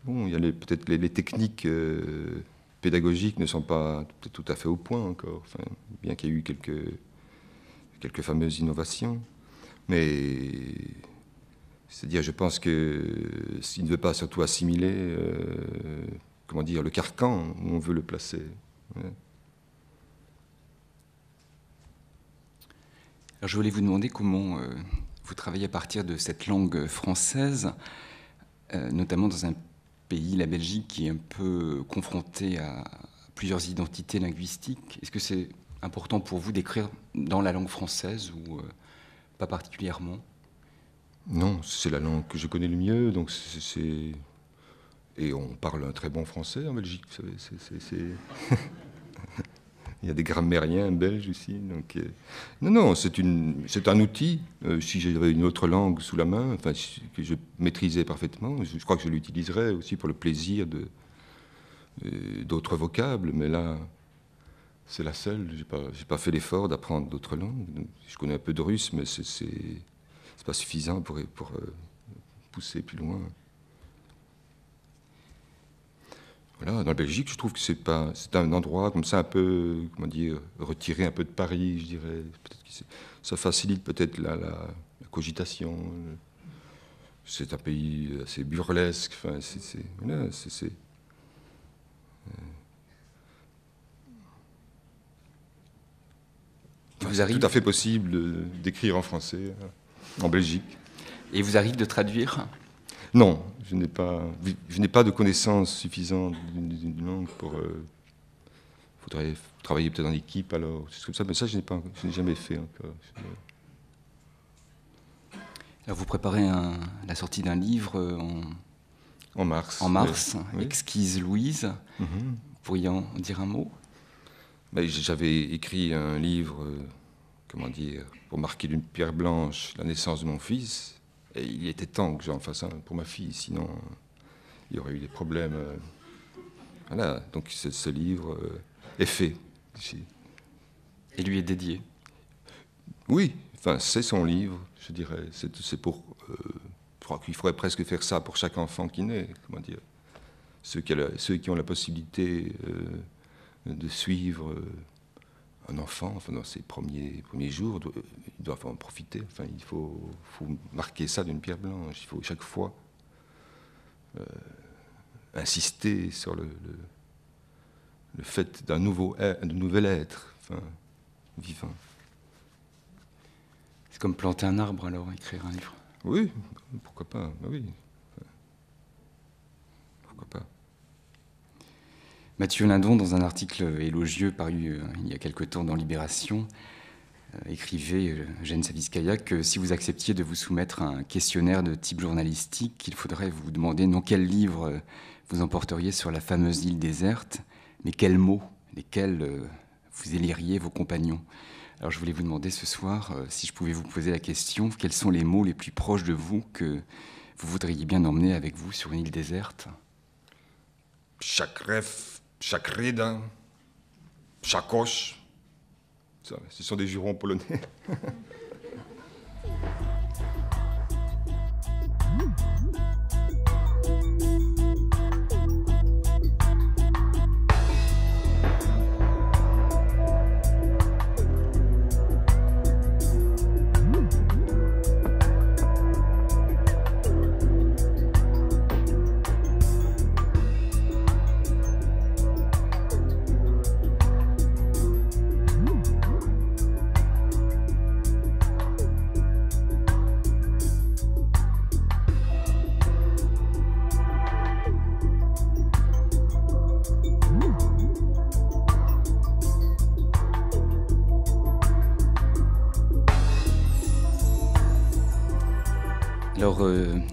bon, il y a peut-être les, les, techniques euh, pédagogiques ne sont pas tout à fait au point encore. bien qu'il y ait eu quelques quelques fameuses innovations, mais c'est-à-dire, je pense que euh, s'il ne veut pas surtout assimiler, euh, comment dire, le carcan où on veut le placer. Hein. Alors, je voulais vous demander comment euh, vous travaillez à partir de cette langue française, notamment dans un pays, la Belgique, qui est un peu confronté à plusieurs identités linguistiques. Est-ce que c'est important pour vous d'écrire dans la langue française ou pas particulièrement non, c'est la langue que je connais le mieux, donc c'est... Et on parle un très bon français en Belgique, [LAUGHS] Il y a des grammairiens belges aussi. Donc, euh, non, non, c'est un outil. Euh, si j'avais une autre langue sous la main, enfin, que je maîtrisais parfaitement, je, crois que je l'utiliserais aussi pour le plaisir de euh, d'autres vocables. Mais là, c'est la seule. Je n'ai pas, fait l'effort d'apprendre d'autres langues. Je connais un peu de russe, mais c'est c'est pas suffisant pour, euh, pousser plus loin. Voilà, dans la Belgique, je trouve que c'est pas, c'est un endroit comme ça un peu, comment dire, retiré un peu de Paris, je dirais. ça facilite peut-être la, cogitation. C'est un pays assez burlesque. Enfin, c'est, tout à fait possible euh, d'écrire en français. Hein en Belgique. Et vous arrivez de traduire Non, je n'ai pas, je n'ai pas de connaissances suffisantes d'une langue pour. Euh, faudrait travailler peut-être en équipe, alors comme ça. Mais ça, je n'ai pas, jamais fait vous préparez la sortie d'un livre euh, en, en mars. En mars, Exquise Louise. Mm Vous en dire un mot ben, J'avais écrit un livre euh, comment dire, pour marquer d'une pierre blanche la naissance de mon fils. Et il était temps que j'en fasse un pour ma fille, sinon il y aurait eu des problèmes. Euh. Voilà, donc ce, livre euh, est fait. Et lui est dédié Oui, enfin c'est son livre, je dirais. C'est pour... Euh, je crois faudrait presque faire ça pour chaque enfant qui naît, comment dire. Ceux qui, ont la, possibilité de suivre un enfant, enfin, dans ses premiers, premiers jours, il doit en profiter. Enfin, il faut, marquer ça d'une pierre blanche. Il faut chaque fois euh, insister sur le, fait d'un nouveau, nouvel être enfin, vivant. C'est comme planter un arbre, alors, écrire un livre. Oui, pourquoi pas, oui. Pourquoi pas. Mathieu Lindon, dans un article élogieux paru euh, il y a quelque temps dans Libération, euh, écrivait euh, Jeanne Saviskaya que si vous acceptiez de vous soumettre un questionnaire de type journalistique, il faudrait vous demander non quel livre vous emporteriez sur la fameuse île déserte, mais quels mots, lesquels vous éliriez vos compagnons. Alors je voulais vous demander ce soir si je pouvais vous poser la question, quels sont les mots les plus proches de vous que vous voudriez bien emmener avec vous sur une île déserte Chaque rêve chaque hein. chakoche. Ce sont des jurons polonais. [LAUGHS]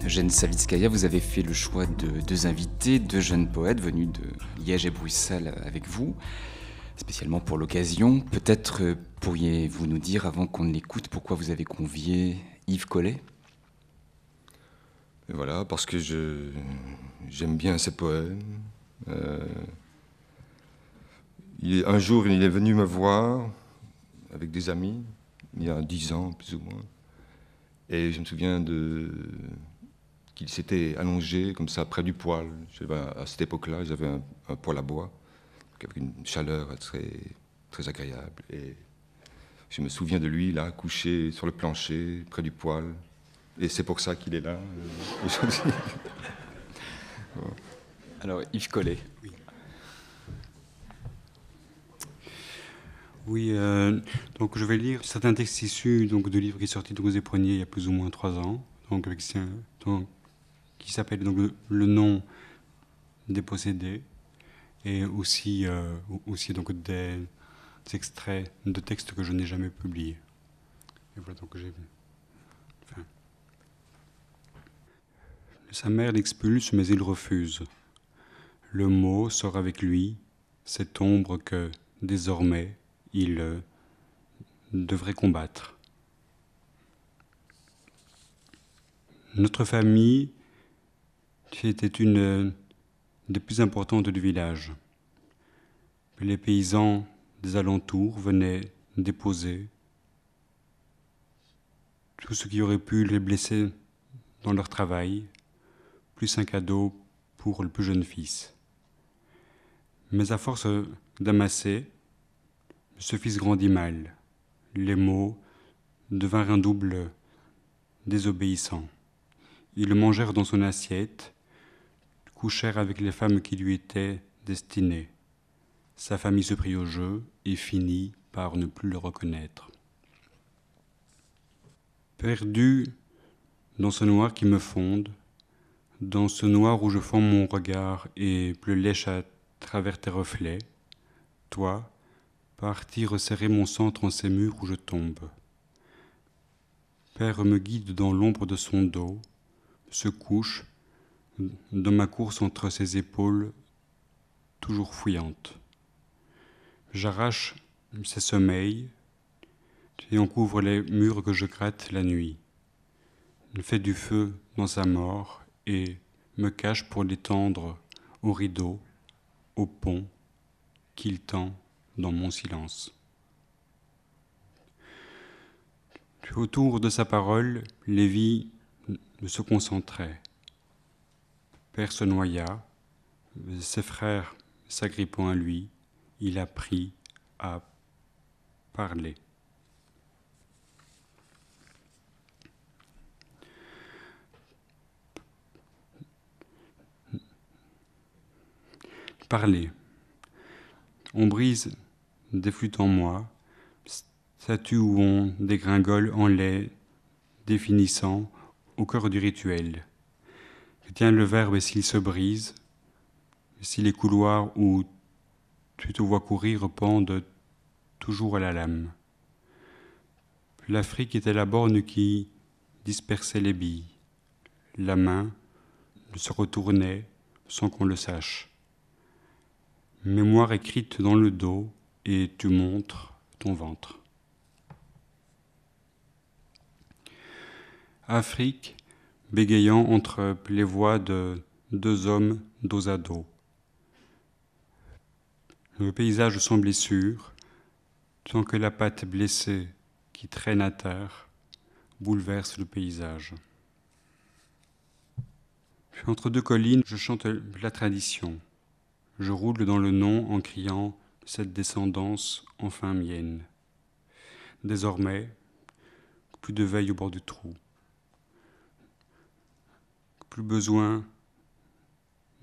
Jeanne Savitskaya, vous avez fait le choix de deux invités, deux jeunes poètes venus de Liège et Bruxelles avec vous, spécialement pour l'occasion. Peut-être euh, pourriez-vous nous dire, avant qu'on ne l'écoute, pourquoi vous avez convié Yves Collet Voilà, parce que je, j'aime bien ses poèmes. Euh, un jour, il est venu me voir avec des amis, il y a dix ans plus ou moins. Et je me souviens de, il s'était allongé comme ça près du poêle. à cette époque-là, j'avais un, poêle à bois, avec une chaleur très, très agréable. Et je me souviens de lui, là, couché sur le plancher, près du poêle. Et c'est pour ça qu'il est là euh, aujourd'hui. [LAUGHS] Alors, Yves Collet. Oui. Euh, donc je vais lire certains textes issus donc, de livres qui sont sortis de Rosé Poignet il y a plus ou moins trois ans, donc avec donc, qui s'appelle donc le, nom des possédés et aussi, euh, aussi donc des, extraits de textes que je n'ai jamais publiés. Sa mère l'expulse, mais il refuse. Le mot sort avec lui, cette ombre que, désormais, il euh, devrait combattre. Notre famille c'était une euh, des plus importantes du village. Les paysans des alentours venaient déposer tout ce qui aurait pu les blesser dans leur travail, plus un cadeau pour le plus jeune fils. Mais à force d'amasser, ce fils grandit mal. Les mots devinrent un double désobéissant. Ils le mangèrent dans son assiette, couchèrent avec les femmes qui lui étaient destinées. Sa famille se prit au jeu et finit par ne plus le reconnaître. Perdu dans ce noir qui me fonde, dans ce noir où je fends mon regard et plus lèche à travers tes reflets, toi, parti resserrer mon centre en ces murs où je tombe. Père me guide dans l'ombre de son dos, se couche de ma course entre ses épaules toujours fouillantes. J'arrache ses sommeils et on couvre les murs que je gratte la nuit. Il fait du feu dans sa mort et me cache pour l'étendre au rideau, au pont qu'il tend dans mon silence. Autour de sa parole, les vies se concentrait se noya, ses frères s'agrippant à lui, il apprit à parler. Parler. On brise des flûtes en moi, statue où on dégringole en lait, définissant au cœur du rituel tiens le verbe et s'il se brise, si les couloirs où tu te vois courir pendent toujours à la lame. l'Afrique était la borne qui dispersait les billes. La main se retournait sans qu'on le sache. Mémoire écrite dans le dos et tu montres ton ventre. Afrique, bégayant entre les voix de deux hommes dos à dos. Le paysage semblait sûr, tant que la patte blessée qui traîne à terre bouleverse le paysage. Puis entre deux collines, je chante la tradition. Je roule dans le nom en criant cette descendance enfin mienne. Désormais, plus de veille au bord du trou besoin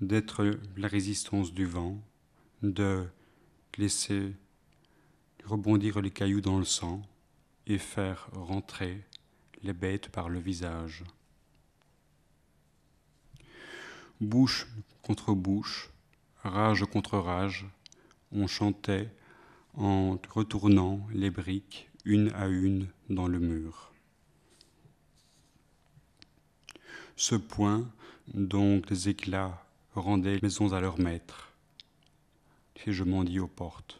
d'être la résistance du vent, de laisser rebondir les cailloux dans le sang et faire rentrer les bêtes par le visage. Bouche contre bouche, rage contre rage, on chantait en retournant les briques une à une dans le mur. ce point donc, les éclats rendaient les maisons à leur maître. Et je m'en dis aux portes.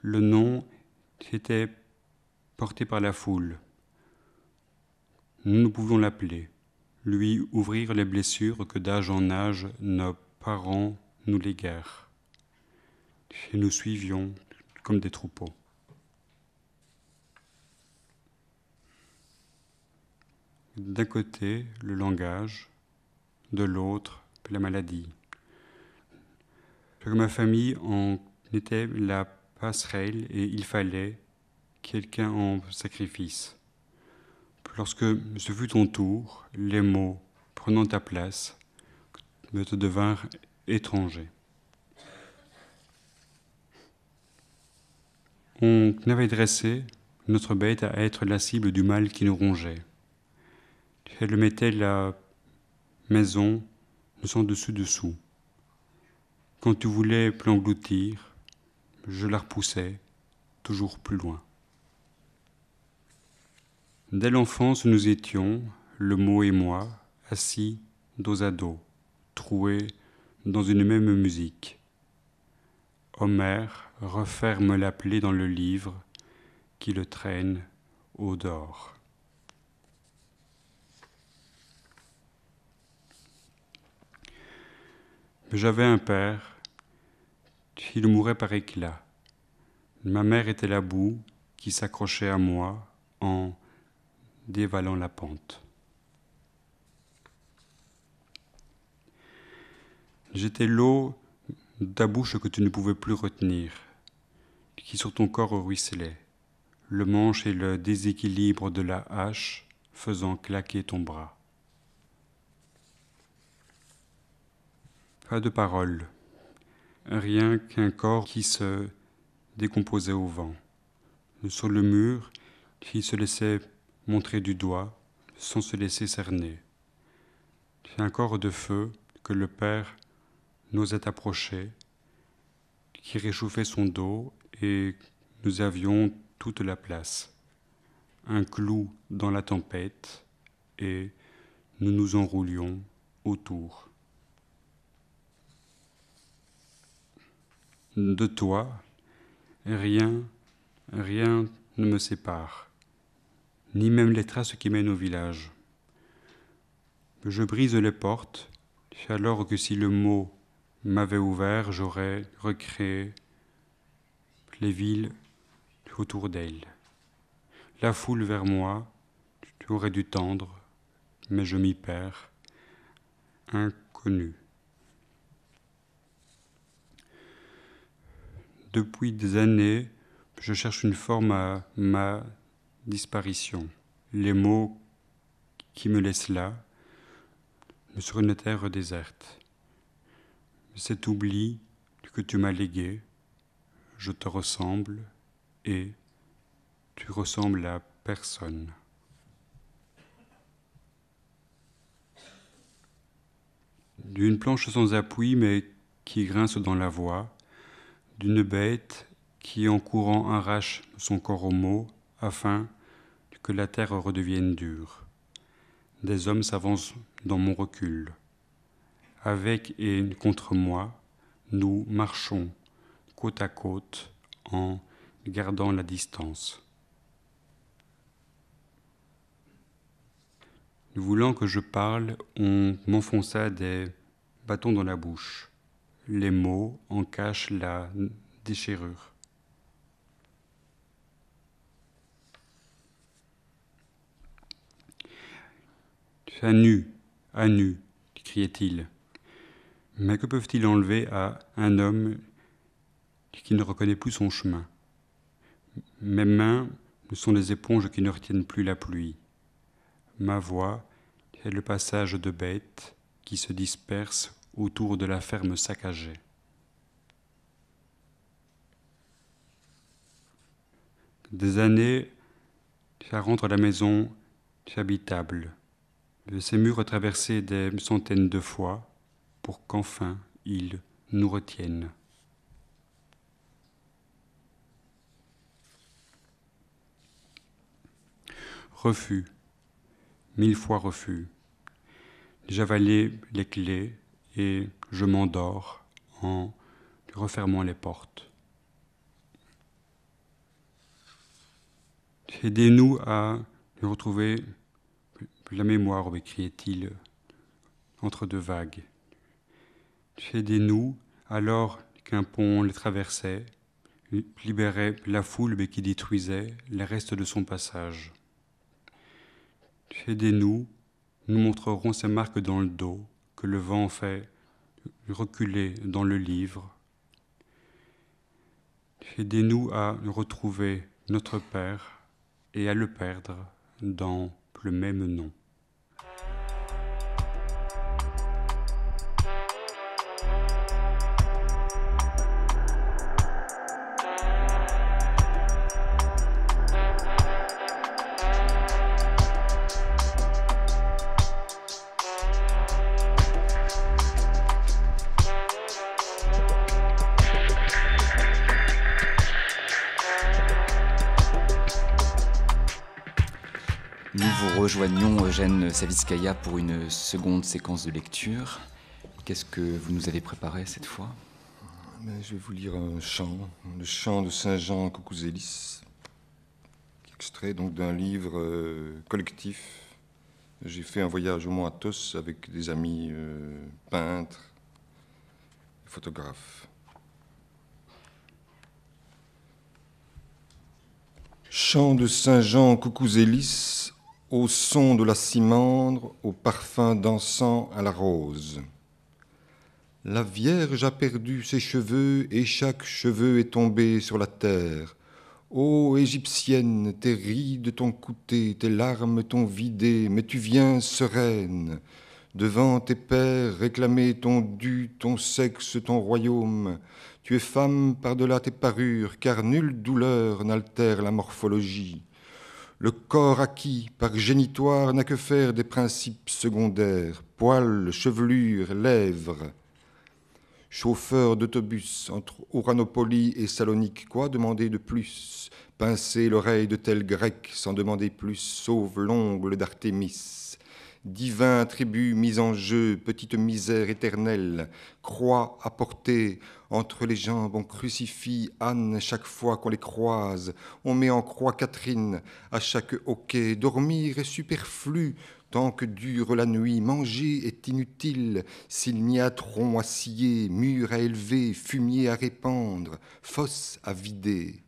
Le nom était porté par la foule. Nous pouvions l'appeler, lui ouvrir les blessures que d'âge en âge nos parents nous léguèrent. Et nous suivions comme des troupeaux. d'un côté le langage, de l'autre la maladie. Que ma famille, en était la passerelle et il fallait quelqu'un en sacrifice. Lorsque ce fut ton tour, les mots prenant ta place me te devinrent étrangers. On avait dressé notre bête à être la cible du mal qui nous rongeait elle mettait la maison sans son dessous-dessous. Quand tu voulais l'engloutir, je la repoussais toujours plus loin. Dès l'enfance, nous étions, le mot et moi, assis dos à dos, troués dans une même musique. Homère referme la plaie dans le livre qui le traîne au dehors. j'avais un père. Il mourait par éclat. Ma mère était la boue qui s'accrochait à moi en dévalant la pente. J'étais l'eau de ta bouche que tu ne pouvais plus retenir, qui sur ton corps ruisselait, le manche et le déséquilibre de la hache faisant claquer ton bras. pas de parole, rien qu'un corps qui se décomposait au vent. Sur le mur, qui se laissait montrer du doigt sans se laisser cerner. C'est un corps de feu que le Père n'osait approcher, qui réchauffait son dos et nous avions toute la place. Un clou dans la tempête et nous nous enroulions autour. de toi, rien, rien ne me sépare, ni même les traces qui mènent au village. Je brise les portes, alors que si le mot m'avait ouvert, j'aurais recréé les villes autour d'elle. La foule vers moi, tu aurais dû tendre, mais je m'y perds, inconnu. depuis des années, je cherche une forme à ma disparition. Les mots qui me laissent là, sur une terre déserte. Cet oubli que tu m'as légué, je te ressemble et tu ressembles à personne. D'une planche sans appui mais qui grince dans la voie, d'une bête qui, en courant, arrache son corps au mot afin que la terre redevienne dure. Des hommes s'avancent dans mon recul. Avec et contre moi, nous marchons côte à côte en gardant la distance. Voulant que je parle, on m'enfonça des bâtons dans la bouche les mots en cachent la déchirure. À nu, à nu, criait-il. Mais que peuvent-ils enlever à un homme qui ne reconnaît plus son chemin Mes mains ne sont des éponges qui ne retiennent plus la pluie. Ma voix est le passage de bêtes qui se dispersent autour de la ferme saccagée. Des années, ça rendre la maison habitable, ses murs traversés des centaines de fois, pour qu'enfin ils nous retiennent. Refus, mille fois refus. J'avalais les clés, et je m'endors en refermant les portes. Aidez-nous à retrouver la mémoire, m'écriait-il, entre deux vagues. Aidez-nous, alors qu'un pont le traversait, libérait la foule mais qui détruisait les restes de son passage. Aidez-nous, nous montrerons ses marques dans le dos, que le vent fait reculer dans le livre. Aidez-nous à retrouver notre Père et à le perdre dans le même nom. rejoignons Eugène Savitskaya pour une seconde séquence de lecture. Qu'est-ce que vous nous avez préparé cette fois ben, Je vais vous lire un chant, le chant de Saint Jean Zélis. extrait donc d'un livre euh, collectif. J'ai fait un voyage au Mont Athos avec des amis euh, peintres, photographes. Chant de Saint Jean zélis au son de la cimandre, au parfum d'encens à la rose. La Vierge a perdu ses cheveux et chaque cheveu est tombé sur la terre. Ô Égyptienne, tes rides t'ont coûté, tes larmes t'ont vidé, mais tu viens sereine. Devant tes pères, réclamer ton dû, ton sexe, ton royaume. Tu es femme par-delà tes parures, car nulle douleur n'altère la morphologie le corps acquis par génitoire n'a que faire des principes secondaires, poils, chevelures, lèvres. Chauffeur d'autobus entre Ouranopoli et Salonique, quoi demander de plus Pincer l'oreille de tel grec sans demander plus, sauve l'ongle d'Artémis divin tribut mis en jeu, petite misère éternelle, croix à porter, entre les jambes, on crucifie Anne chaque fois qu'on les croise, on met en croix Catherine à chaque hoquet, dormir est superflu, Tant que dure la nuit, manger est inutile s'il n'y a tronc à scier, mur à élever, fumier à répandre, fosse à vider.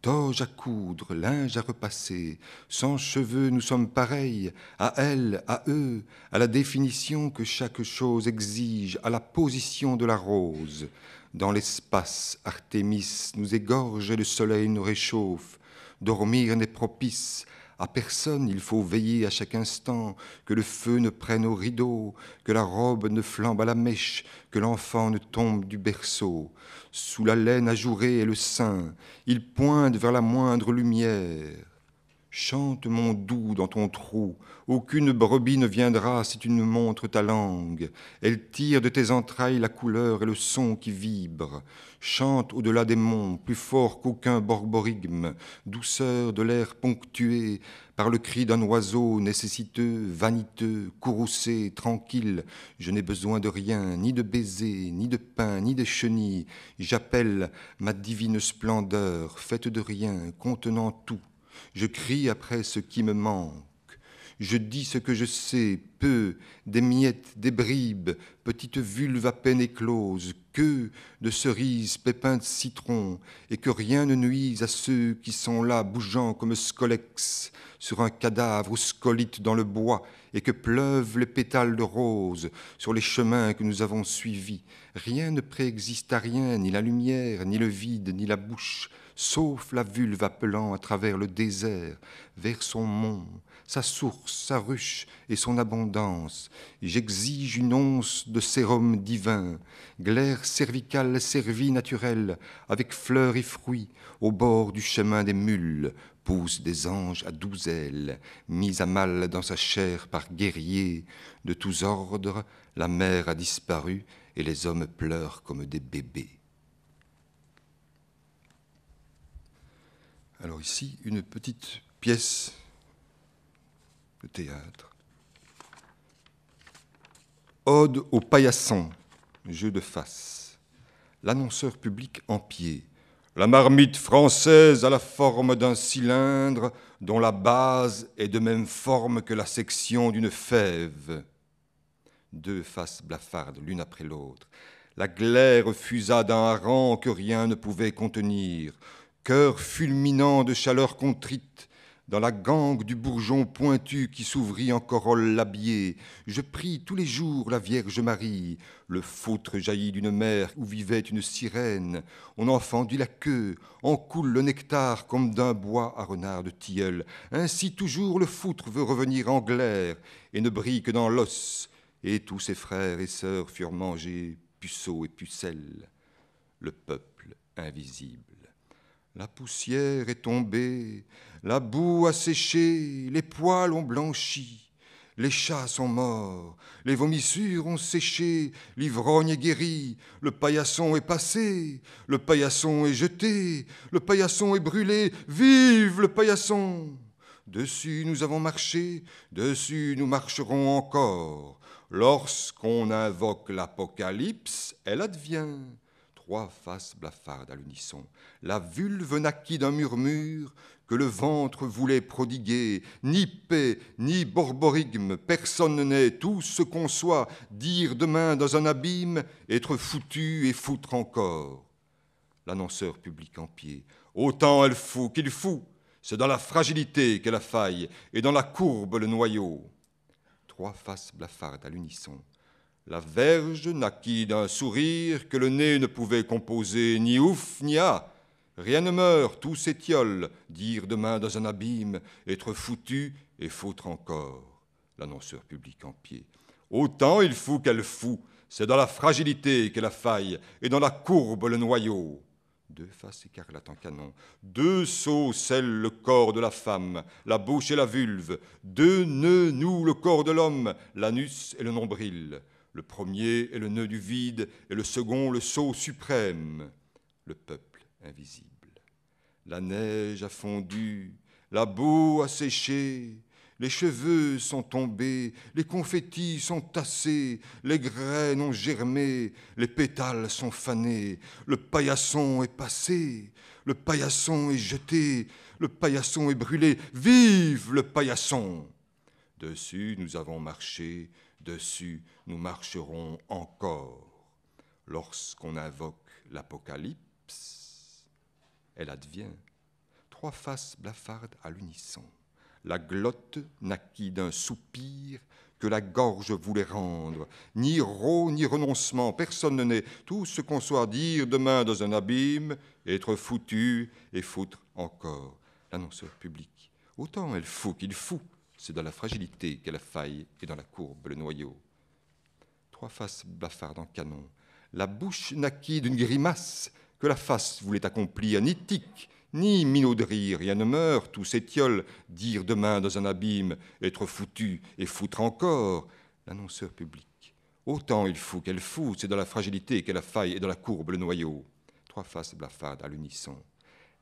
Toge à coudre, linge à repasser, sans cheveux nous sommes pareils, à elle, à eux, à la définition que chaque chose exige, à la position de la rose. Dans l'espace, Artémis nous égorge, et le soleil nous réchauffe, dormir n'est propice, à personne il faut veiller à chaque instant, que le feu ne prenne au rideau, que la robe ne flambe à la mèche, que l'enfant ne tombe du berceau. Sous la laine ajourée et le sein, il pointe vers la moindre lumière. Chante mon doux dans ton trou, aucune brebis ne viendra si tu ne montres ta langue. Elle tire de tes entrailles la couleur et le son qui vibre. Chante au-delà des monts, plus fort qu'aucun borborigme, douceur de l'air ponctué par le cri d'un oiseau nécessiteux, vaniteux, courroucé, tranquille. Je n'ai besoin de rien, ni de baisers, ni de pain, ni de chenilles. J'appelle ma divine splendeur, faite de rien, contenant tout. Je crie après ce qui me manque. Je dis ce que je sais, peu, des miettes, des bribes, petites vulves à peine écloses, queues de cerises, pépins de citron, et que rien ne nuise à ceux qui sont là, bougeant comme scolex sur un cadavre ou scolite dans le bois, et que pleuvent les pétales de rose sur les chemins que nous avons suivis. Rien ne préexiste à rien, ni la lumière, ni le vide, ni la bouche, sauf la vulve appelant à travers le désert, vers son mont, sa source, sa ruche et son abondance. J'exige une once de sérum divin, glaire cervicale servie naturelle, avec fleurs et fruits, au bord du chemin des mules, pousse des anges à douze ailes, mis à mal dans sa chair par guerriers de tous ordres, la mer a disparu et les hommes pleurent comme des bébés. Alors ici, une petite pièce théâtre. Ode au paillasson, jeu de face. L'annonceur public en pied. La marmite française à la forme d'un cylindre dont la base est de même forme que la section d'une fève. Deux faces blafardes l'une après l'autre. La glaire fusa d'un harangue que rien ne pouvait contenir. Cœur fulminant de chaleur contrite, dans la gangue du bourgeon pointu qui s'ouvrit en corolle labiée. Je prie tous les jours la Vierge Marie. Le foutre jaillit d'une mer où vivait une sirène. On fendit la queue, en coule le nectar comme d'un bois à renard de tilleul. Ainsi toujours le foutre veut revenir en glaire et ne brille que dans l'os. Et tous ses frères et sœurs furent mangés, puceaux et pucelles. Le peuple invisible. La poussière est tombée, la boue a séché, les poils ont blanchi, les chats sont morts, les vomissures ont séché, l'ivrogne est guéri, le paillasson est passé, le paillasson est jeté, le paillasson est brûlé, vive le paillasson Dessus nous avons marché, dessus nous marcherons encore. Lorsqu'on invoque l'Apocalypse, elle advient trois faces blafardes à l'unisson. La vulve naquit d'un murmure, que le ventre voulait prodiguer, ni paix, ni borborigme, personne n'est, tout ce qu'on soit, dire demain dans un abîme, être foutu et foutre encore. L'annonceur public en pied. Autant elle fout qu'il fout, c'est dans la fragilité qu'est la faille, et dans la courbe le noyau. Trois faces blafardes à l'unisson. La verge naquit d'un sourire que le nez ne pouvait composer ni ouf ni ah Rien ne meurt, tout s'étiole, dire demain dans un abîme, être foutu et foutre encore. L'annonceur public en pied. Autant il faut qu'elle fout, c'est dans la fragilité qu'est la faille, et dans la courbe le noyau. Deux faces écarlates en canon, deux seaux scellent le corps de la femme, la bouche et la vulve, deux nœuds nouent le corps de l'homme, l'anus et le nombril. Le premier est le nœud du vide, et le second le sceau suprême. Le peuple invisible. La neige a fondu, la boue a séché, les cheveux sont tombés, les confettis sont tassés, les graines ont germé, les pétales sont fanés, le paillasson est passé, le paillasson est jeté, le paillasson est brûlé, vive le paillasson Dessus nous avons marché, dessus nous marcherons encore. Lorsqu'on invoque l'Apocalypse, elle advient. Trois faces blafardes à l'unisson. La glotte naquit d'un soupir que la gorge voulait rendre. Ni rot, ni renoncement, personne ne naît. Tout ce qu'on soit dire demain dans un abîme, être foutu et foutre encore. L'annonceur public. Autant elle fout qu'il fout, c'est dans la fragilité qu'elle faille et dans la courbe le noyau. Trois faces blafardes en canon. La bouche naquit d'une grimace, que la face voulait accomplir, ni tic, ni minauderie, rien ne meurt, tout s'étiole, dire demain dans un abîme, être foutu et foutre encore. L'annonceur public. Autant il fout qu'elle fout, c'est dans la fragilité qu'elle la faille et dans la courbe le noyau. Trois faces blafardes à l'unisson.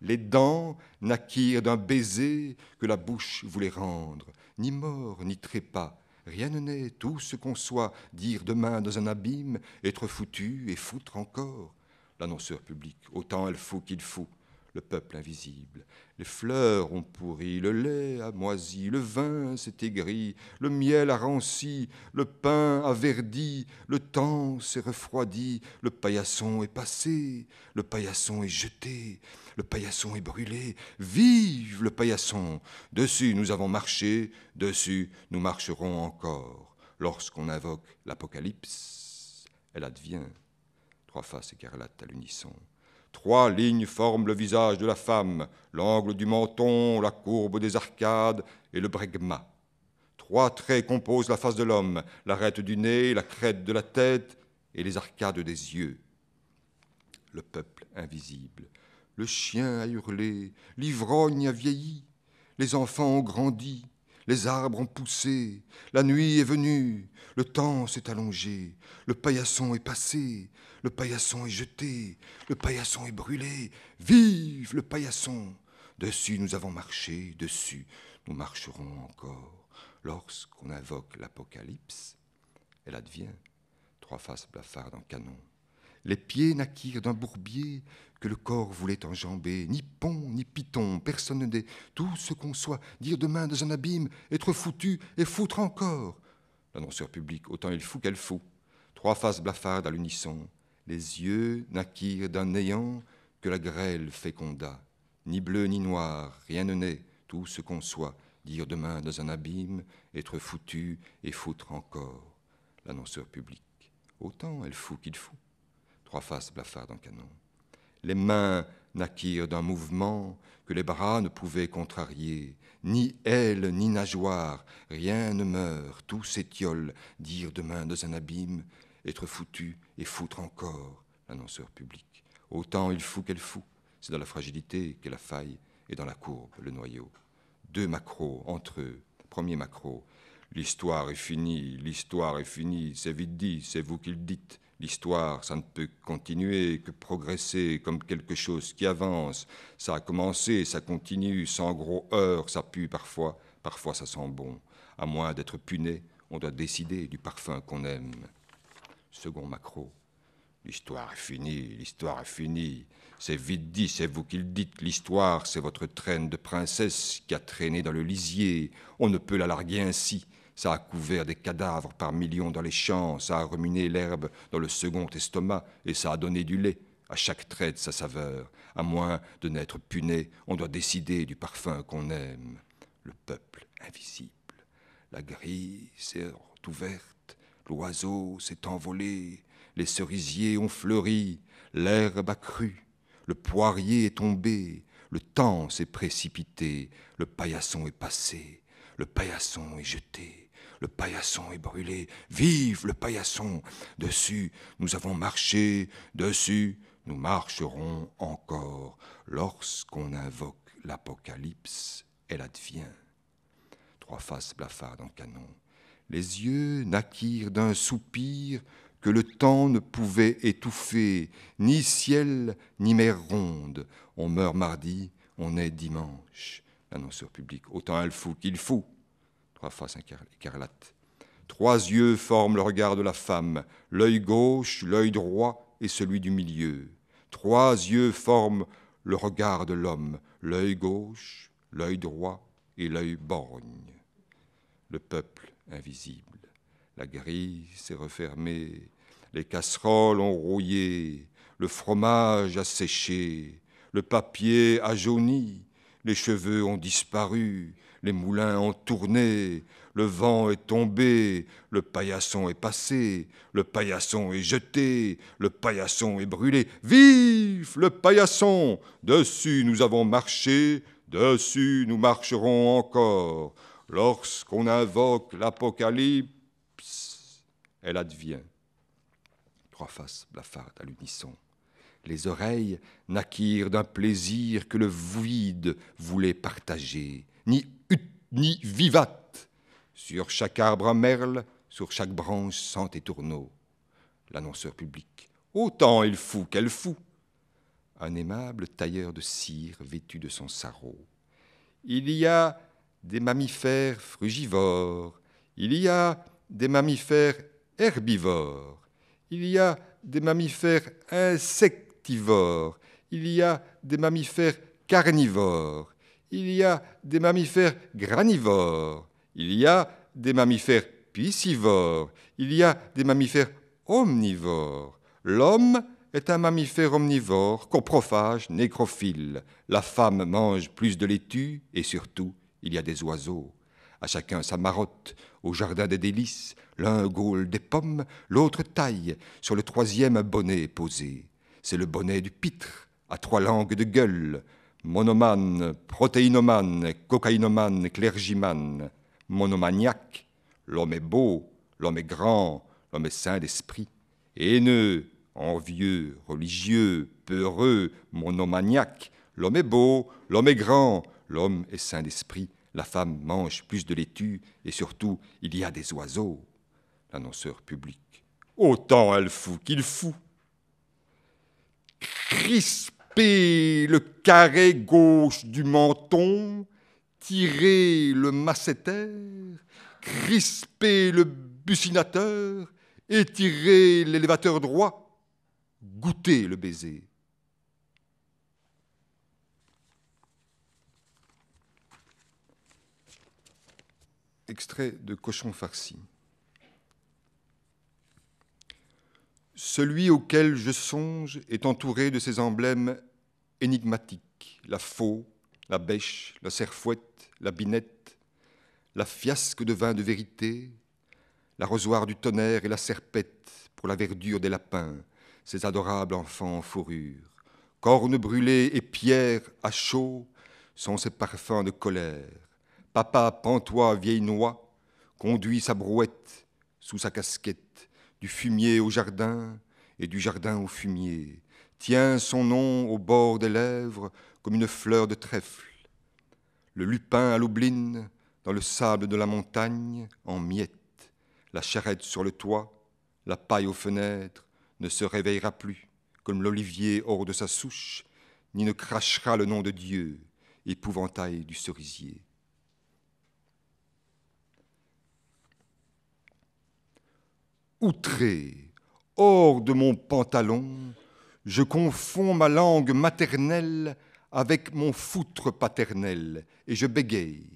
Les dents naquirent d'un baiser que la bouche voulait rendre, ni mort, ni trépas, rien ne naît, tout ce qu'on soit, dire demain dans un abîme, être foutu et foutre encore l'annonceur public. Autant elle faut qu'il faut le peuple invisible. Les fleurs ont pourri, le lait a moisi, le vin s'est aigri, le miel a ranci, le pain a verdi, le temps s'est refroidi, le paillasson est passé, le paillasson est jeté, le paillasson est brûlé. Vive le paillasson Dessus nous avons marché, dessus nous marcherons encore. Lorsqu'on invoque l'Apocalypse, elle advient trois faces à l'unisson. Trois lignes forment le visage de la femme, l'angle du menton, la courbe des arcades et le bregma. Trois traits composent la face de l'homme, l'arête du nez, la crête de la tête et les arcades des yeux. Le peuple invisible. Le chien a hurlé, l'ivrogne a vieilli, les enfants ont grandi, les arbres ont poussé, la nuit est venue, le temps s'est allongé, le paillasson est passé, le paillasson est jeté, le paillasson est brûlé. Vive le paillasson Dessus nous avons marché, dessus nous marcherons encore. Lorsqu'on invoque l'Apocalypse, elle advient trois faces blafardes en canon les pieds naquirent d'un bourbier que le corps voulait enjamber. Ni pont, ni piton, personne n'est Tout ce qu'on soit, dire demain dans un abîme, être foutu et foutre encore. L'annonceur public, autant il fout qu'elle fout. Trois faces blafardes à l'unisson. Les yeux naquirent d'un néant que la grêle féconda. Ni bleu ni noir, rien ne naît, tout ce qu'on soit, dire demain dans un abîme, être foutu et foutre encore. L'annonceur public, autant elle fout qu'il fout trois faces blafardes d'un canon. Les mains naquirent d'un mouvement que les bras ne pouvaient contrarier. Ni ailes, ni nageoires, rien ne meurt, tout s'étiole, dire demain dans un abîme, être foutu et foutre encore, l'annonceur public. Autant il fout qu'elle fout, c'est dans la fragilité qu'est la faille, et dans la courbe, le noyau. Deux macros entre eux, premier macro. L'histoire est finie, l'histoire est finie, c'est vite dit, c'est vous qui le dites. L'histoire, ça ne peut continuer que progresser comme quelque chose qui avance. Ça a commencé, ça continue, sans gros heurts, ça pue parfois, parfois ça sent bon. À moins d'être puné, on doit décider du parfum qu'on aime. Second Macro. L'histoire est finie, l'histoire est finie. C'est vite dit, c'est vous qui le dites. L'histoire, c'est votre traîne de princesse qui a traîné dans le lisier. On ne peut la larguer ainsi ça a couvert des cadavres par millions dans les champs, ça a ruminé l'herbe dans le second estomac, et ça a donné du lait, à chaque trait de sa saveur. À moins de n'être puné, on doit décider du parfum qu'on aime. Le peuple invisible. La grille s'est ouverte, l'oiseau s'est envolé, les cerisiers ont fleuri, l'herbe a cru, le poirier est tombé, le temps s'est précipité, le paillasson est passé, le paillasson est jeté le paillasson est brûlé, vive le paillasson Dessus, nous avons marché, dessus, nous marcherons encore. Lorsqu'on invoque l'apocalypse, elle advient. Trois faces blafardes en canon. Les yeux naquirent d'un soupir que le temps ne pouvait étouffer, ni ciel, ni mer ronde. On meurt mardi, on est dimanche. L'annonceur public, autant elle fou qu'il fout trois faces écarlates. Trois yeux forment le regard de la femme, l'œil gauche, l'œil droit et celui du milieu. Trois yeux forment le regard de l'homme, l'œil gauche, l'œil droit et l'œil borgne. Le peuple invisible. La grille s'est refermée, les casseroles ont rouillé, le fromage a séché, le papier a jauni, les cheveux ont disparu, les moulins ont tourné, le vent est tombé, le paillasson est passé, le paillasson est jeté, le paillasson est brûlé. Vif le paillasson Dessus nous avons marché, dessus nous marcherons encore. Lorsqu'on invoque l'Apocalypse, elle advient. Trois faces blafardes à l'unisson. Les oreilles naquirent d'un plaisir que le vide voulait partager. Ni ni vivat. Sur chaque arbre un merle, sur chaque branche sans et tourneaux. L'annonceur public. Autant il fout qu'elle fout, Un aimable tailleur de cire vêtu de son sarrau. Il y a des mammifères frugivores, il y a des mammifères herbivores, il y a des mammifères insectivores, il y a des mammifères carnivores, il y a des mammifères granivores, il y a des mammifères piscivores, il y a des mammifères omnivores. L'homme est un mammifère omnivore, coprophage, nécrophile. La femme mange plus de laitue et surtout, il y a des oiseaux. À chacun sa marotte, au jardin des délices, l'un gaule des pommes, l'autre taille, sur le troisième bonnet posé. C'est le bonnet du pitre, à trois langues de gueule, monomane, protéinomane, cocaïnomane, clergymane, monomaniaque, l'homme est beau, l'homme est grand, l'homme est saint d'esprit, haineux, envieux, religieux, peureux, monomaniaque, l'homme est beau, l'homme est grand, l'homme est saint d'esprit, la femme mange plus de laitue, et surtout, il y a des oiseaux. L'annonceur public. Autant elle fout qu'il fout. Crisp le carré gauche du menton, tirer le masséter, crispez le bucinateur, étirez l'élévateur droit, goûter le baiser. Extrait de Cochon farci. Celui auquel je songe est entouré de ces emblèmes énigmatiques, la faux, la bêche, la serfouette, la binette, la fiasque de vin de vérité, l'arrosoir du tonnerre et la serpette pour la verdure des lapins, ces adorables enfants en fourrure. Cornes brûlées et pierres à chaud sont ces parfums de colère. Papa pantois vieille noix conduit sa brouette sous sa casquette du fumier au jardin et du jardin au fumier, tient son nom au bord des lèvres comme une fleur de trèfle. Le lupin à l'oubline, dans le sable de la montagne, en miettes, la charrette sur le toit, la paille aux fenêtres, ne se réveillera plus, comme l'olivier hors de sa souche, ni ne crachera le nom de Dieu, épouvantail du cerisier. outré, hors de mon pantalon, je confonds ma langue maternelle avec mon foutre paternel, et je bégaye,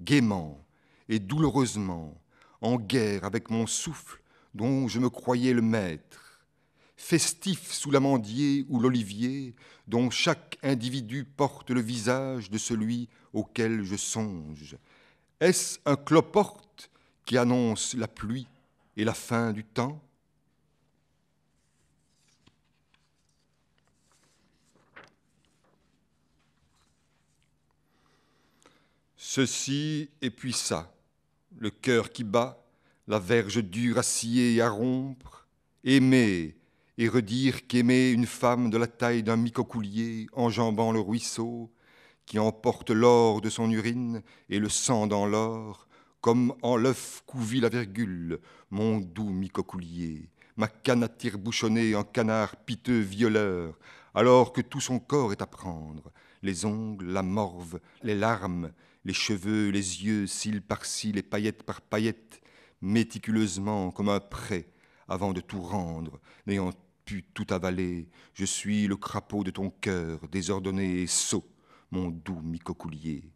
gaiement et douloureusement, en guerre avec mon souffle dont je me croyais le maître, festif sous l'amandier ou l'olivier, dont chaque individu porte le visage de celui auquel je songe. Est-ce un cloporte qui annonce la pluie et la fin du temps Ceci et puis ça, le cœur qui bat, la verge dure à scier et à rompre, aimer et redire qu'aimer une femme de la taille d'un micocoulier enjambant le ruisseau, qui emporte l'or de son urine et le sang dans l'or, comme en l'œuf couvit la virgule, mon doux micocoulier, ma canne à tire bouchonnée, en canard piteux violeur, alors que tout son corps est à prendre, les ongles, la morve, les larmes, les cheveux, les yeux, cils par cils et paillettes par paillette, méticuleusement comme un prêt, avant de tout rendre, n'ayant pu tout avaler, je suis le crapaud de ton cœur, désordonné et sot, mon doux micocoulier.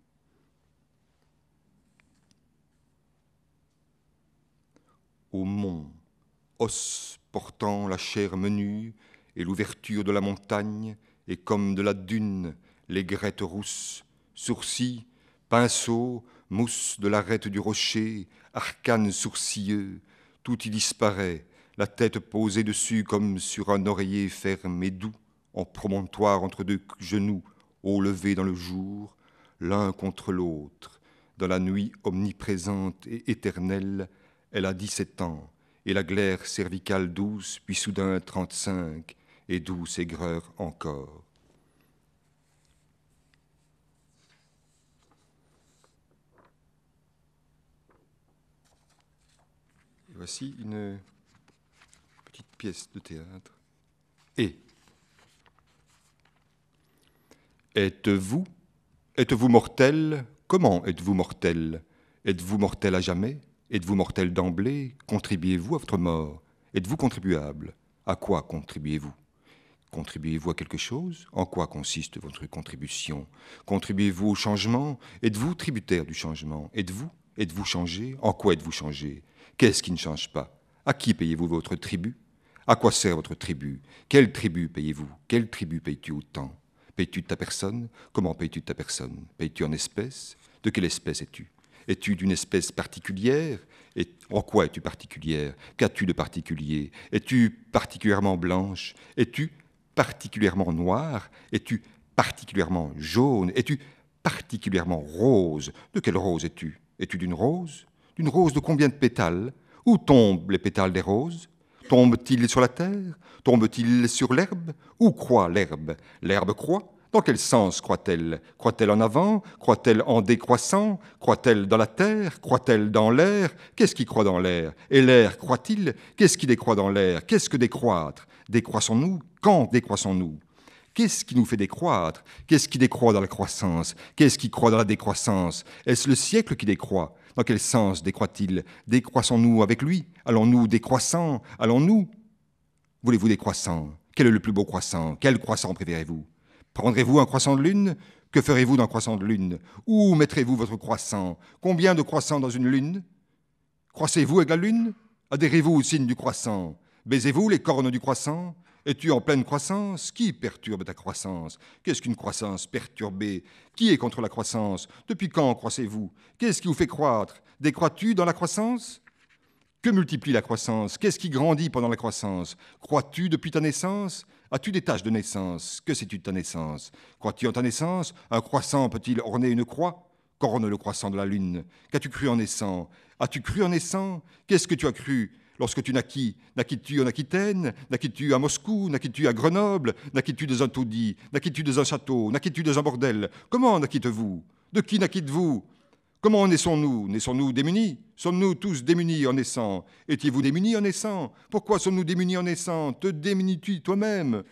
au mont, os portant la chair menue et l'ouverture de la montagne, et comme de la dune, les grettes rousses, sourcils, pinceaux, mousse de l'arête du rocher, arcanes sourcilleux, tout y disparaît, la tête posée dessus comme sur un oreiller ferme et doux, en promontoire entre deux genoux, haut levés dans le jour, l'un contre l'autre, dans la nuit omniprésente et éternelle, elle a 17 ans, et la glaire cervicale douce, puis soudain 35, et douce aigreur encore. voici une petite pièce de théâtre. Et Êtes-vous Êtes-vous mortel Comment êtes-vous mortel Êtes-vous mortel à jamais Êtes-vous mortel d'emblée Contribuez-vous à votre mort Êtes-vous contribuable À quoi contribuez-vous Contribuez-vous à quelque chose En quoi consiste votre contribution Contribuez-vous au changement Êtes-vous tributaire du changement Êtes-vous Êtes-vous changé En quoi êtes-vous changé Qu'est-ce qui ne change pas À qui payez-vous votre tribut À quoi sert votre tribut Quelle tribu payez-vous Quelle tribu payes-tu autant Payes-tu de ta personne Comment payes-tu de ta personne Payes-tu en espèces De quelle espèce es-tu es-tu d'une espèce particulière Et En quoi es-tu particulière Qu'as-tu de particulier Es-tu particulièrement blanche Es-tu particulièrement noire Es-tu particulièrement jaune Es-tu particulièrement rose De quelle rose es-tu Es-tu d'une rose D'une rose de combien de pétales Où tombent les pétales des roses Tombent-ils sur la terre Tombent-ils sur l'herbe Où croit l'herbe L'herbe croit dans quel sens croit-elle Croit-elle en avant Croit-elle en décroissant Croit-elle dans la terre Croit-elle dans l'air Qu'est-ce qui croit dans l'air Et l'air croit-il Qu'est-ce qui décroît dans l'air Qu'est-ce que décroître Décroissons-nous Quand décroissons-nous Qu'est-ce qui nous fait décroître Qu'est-ce qui décroît dans la croissance Qu'est-ce qui croit dans la décroissance Est-ce le siècle qui décroît Dans quel sens décroît-il Décroissons-nous avec lui Allons-nous décroissant Allons-nous Voulez-vous décroissant Quel est le plus beau croissant Quel croissant préférez-vous Prendrez-vous un croissant de lune Que ferez-vous d'un croissant de lune Où mettrez-vous votre croissant Combien de croissants dans une lune Croissez-vous avec la lune Adhérez-vous au signe du croissant Baisez-vous les cornes du croissant Es-tu en pleine croissance Qui perturbe ta croissance Qu'est-ce qu'une croissance perturbée Qui est contre la croissance Depuis quand croissez-vous Qu'est-ce qui vous fait croître Décrois-tu dans la croissance Que multiplie la croissance Qu'est-ce qui grandit pendant la croissance Crois-tu depuis ta naissance As-tu des taches de naissance Que sais-tu de ta naissance Crois-tu en ta naissance Un croissant peut-il orner une croix Corne le croissant de la lune. Qu'as-tu cru en naissant As-tu cru en naissant Qu'est-ce que tu as cru lorsque tu naquis Naquis-tu en Aquitaine Naquis-tu à Moscou Naquis-tu à Grenoble Naquis-tu dans un taudis Naquis-tu dans un château Naquis-tu dans un bordel Comment naquites-vous De qui naquites-vous Comment naissons-nous Naissons-nous démunis Sommes-nous tous démunis en naissant Étiez-vous démunis en naissant Pourquoi sommes-nous démunis en naissant Te démunis-tu toi-même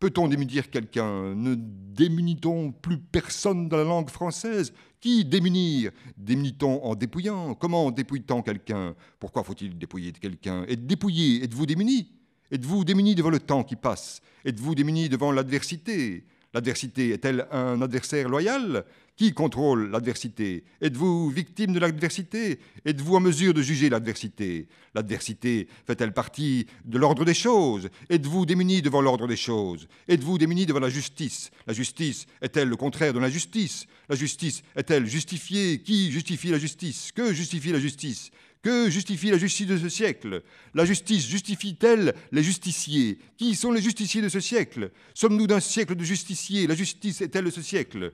Peut-on démunir quelqu'un Ne démunit-on plus personne dans la langue française Qui démunir Démunit-on en dépouillant Comment dépouille-t-on quelqu'un Pourquoi faut-il dépouiller quelqu'un Êtes dépouillé Êtes-vous démuni Êtes-vous démuni devant le temps qui passe Êtes-vous démuni devant l'adversité L'adversité est-elle un adversaire loyal qui contrôle l'adversité Êtes-vous victime de l'adversité Êtes-vous en mesure de juger l'adversité L'adversité fait-elle partie de l'ordre des choses Êtes-vous démuni devant l'ordre des choses Êtes-vous démuni devant la justice La justice est-elle le contraire de l'injustice La justice est-elle justifiée Qui justifie la justice Que justifie la justice que justifie la justice de ce siècle La justice justifie-t-elle les justiciers Qui sont les justiciers de ce siècle Sommes-nous d'un siècle de justiciers La justice est-elle de ce siècle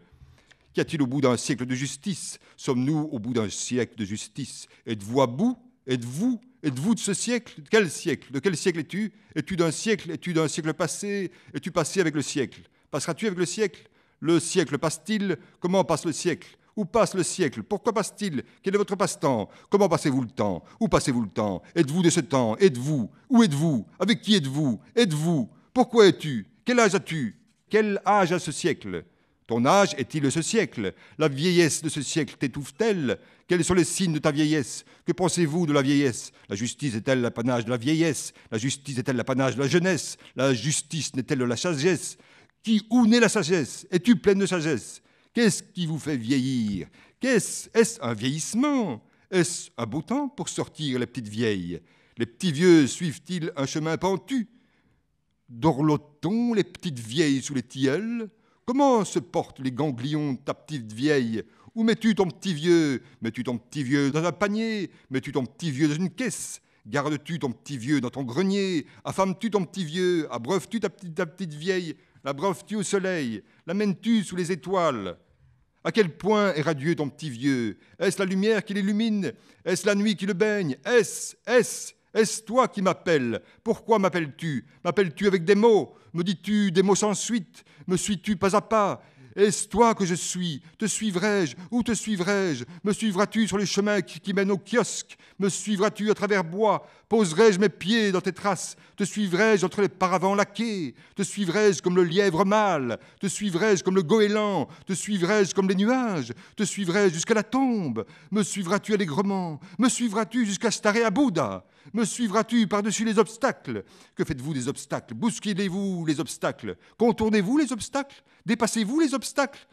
Qu'y a-t-il au bout d'un siècle de justice Sommes-nous au bout d'un siècle de justice Êtes-vous à bout Êtes-vous Êtes-vous de ce siècle De quel siècle De quel siècle es-tu Es-tu d'un siècle Es-tu d'un siècle passé Es-tu passé avec le siècle Passeras-tu avec le siècle Le siècle passe-t-il Comment passe le siècle où passe le siècle Pourquoi passe-t-il Quel est votre passe-temps Comment passez-vous le temps Où passez-vous le temps Êtes-vous de ce temps Êtes-vous Où êtes-vous Avec qui êtes-vous Êtes-vous Pourquoi es-tu Quel âge as-tu Quel âge a ce siècle ton âge est-il de ce siècle La vieillesse de ce siècle t'étouffe-t-elle Quels sont les signes de ta vieillesse Que pensez-vous de la vieillesse La justice est-elle l'apanage de la vieillesse La justice est-elle l'apanage de la jeunesse La justice n'est-elle de la sagesse Qui où naît la sagesse Es-tu pleine de sagesse Qu'est-ce qui vous fait vieillir Qu'est-ce Est-ce un vieillissement Est-ce un beau temps pour sortir les petites vieilles Les petits vieux suivent-ils un chemin pentu Dorlotons les petites vieilles sous les tilleuls Comment se portent les ganglions de ta petite vieille Où mets-tu ton petit vieux Mets-tu ton petit vieux dans un panier Mets-tu ton petit vieux dans une caisse Gardes-tu ton petit vieux dans ton grenier Affames-tu ton petit vieux Abreuves-tu ta petite, ta petite vieille tu au soleil L'amènes-tu sous les étoiles à quel point est radieux ton petit vieux Est-ce la lumière qui l'illumine Est-ce la nuit qui le baigne Est-ce Est-ce Est-ce toi qui m'appelles Pourquoi m'appelles-tu M'appelles-tu avec des mots me dis-tu des mots sans suite Me suis-tu pas à pas est-ce toi que je suis Te suivrai-je Où te suivrai-je Me suivras-tu sur les chemins qui, mène mènent au kiosque Me suivras-tu à travers bois Poserai-je mes pieds dans tes traces Te suivrai-je entre les paravents laqués Te suivrai-je comme le lièvre mâle Te suivrai-je comme le goéland Te suivrai-je comme les nuages Te suivrai-je jusqu'à la tombe Me suivras-tu allègrement Me suivras-tu jusqu'à Staré à me suivras-tu par-dessus les obstacles Que faites-vous des obstacles Bousculez-vous les obstacles Contournez-vous les obstacles Dépassez-vous les obstacles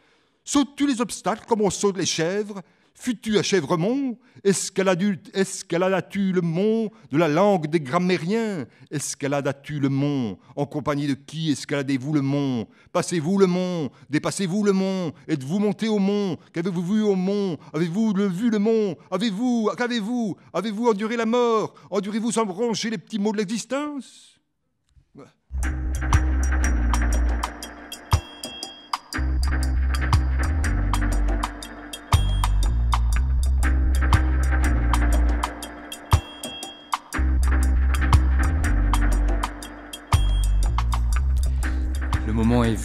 Sautes-tu les obstacles comme on saute les chèvres Fus-tu à Chèvremont Escaladas-tu le mont de la langue des grammairiens Escaladas-tu le mont En compagnie de qui escaladez-vous le mont Passez-vous le mont Dépassez-vous le mont Êtes-vous monté au mont Qu'avez-vous vu au mont Avez-vous vu le mont Avez-vous Qu'avez-vous Avez-vous enduré la mort Endurez-vous sans broncher les petits mots de l'existence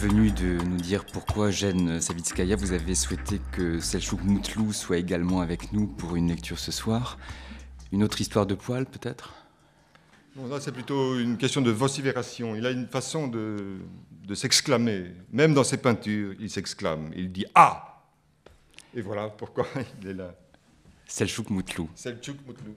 venu de nous dire pourquoi Jeanne Savitskaya, vous avez souhaité que Selchuk Moutlou soit également avec nous pour une lecture ce soir. Une autre histoire de poil, peut-être c'est plutôt une question de vocifération. Il a une façon de, s'exclamer. Même dans ses peintures, il s'exclame. Il dit Ah Et voilà pourquoi [LAUGHS] il est là. Selchuk Moutlou. Moutlou.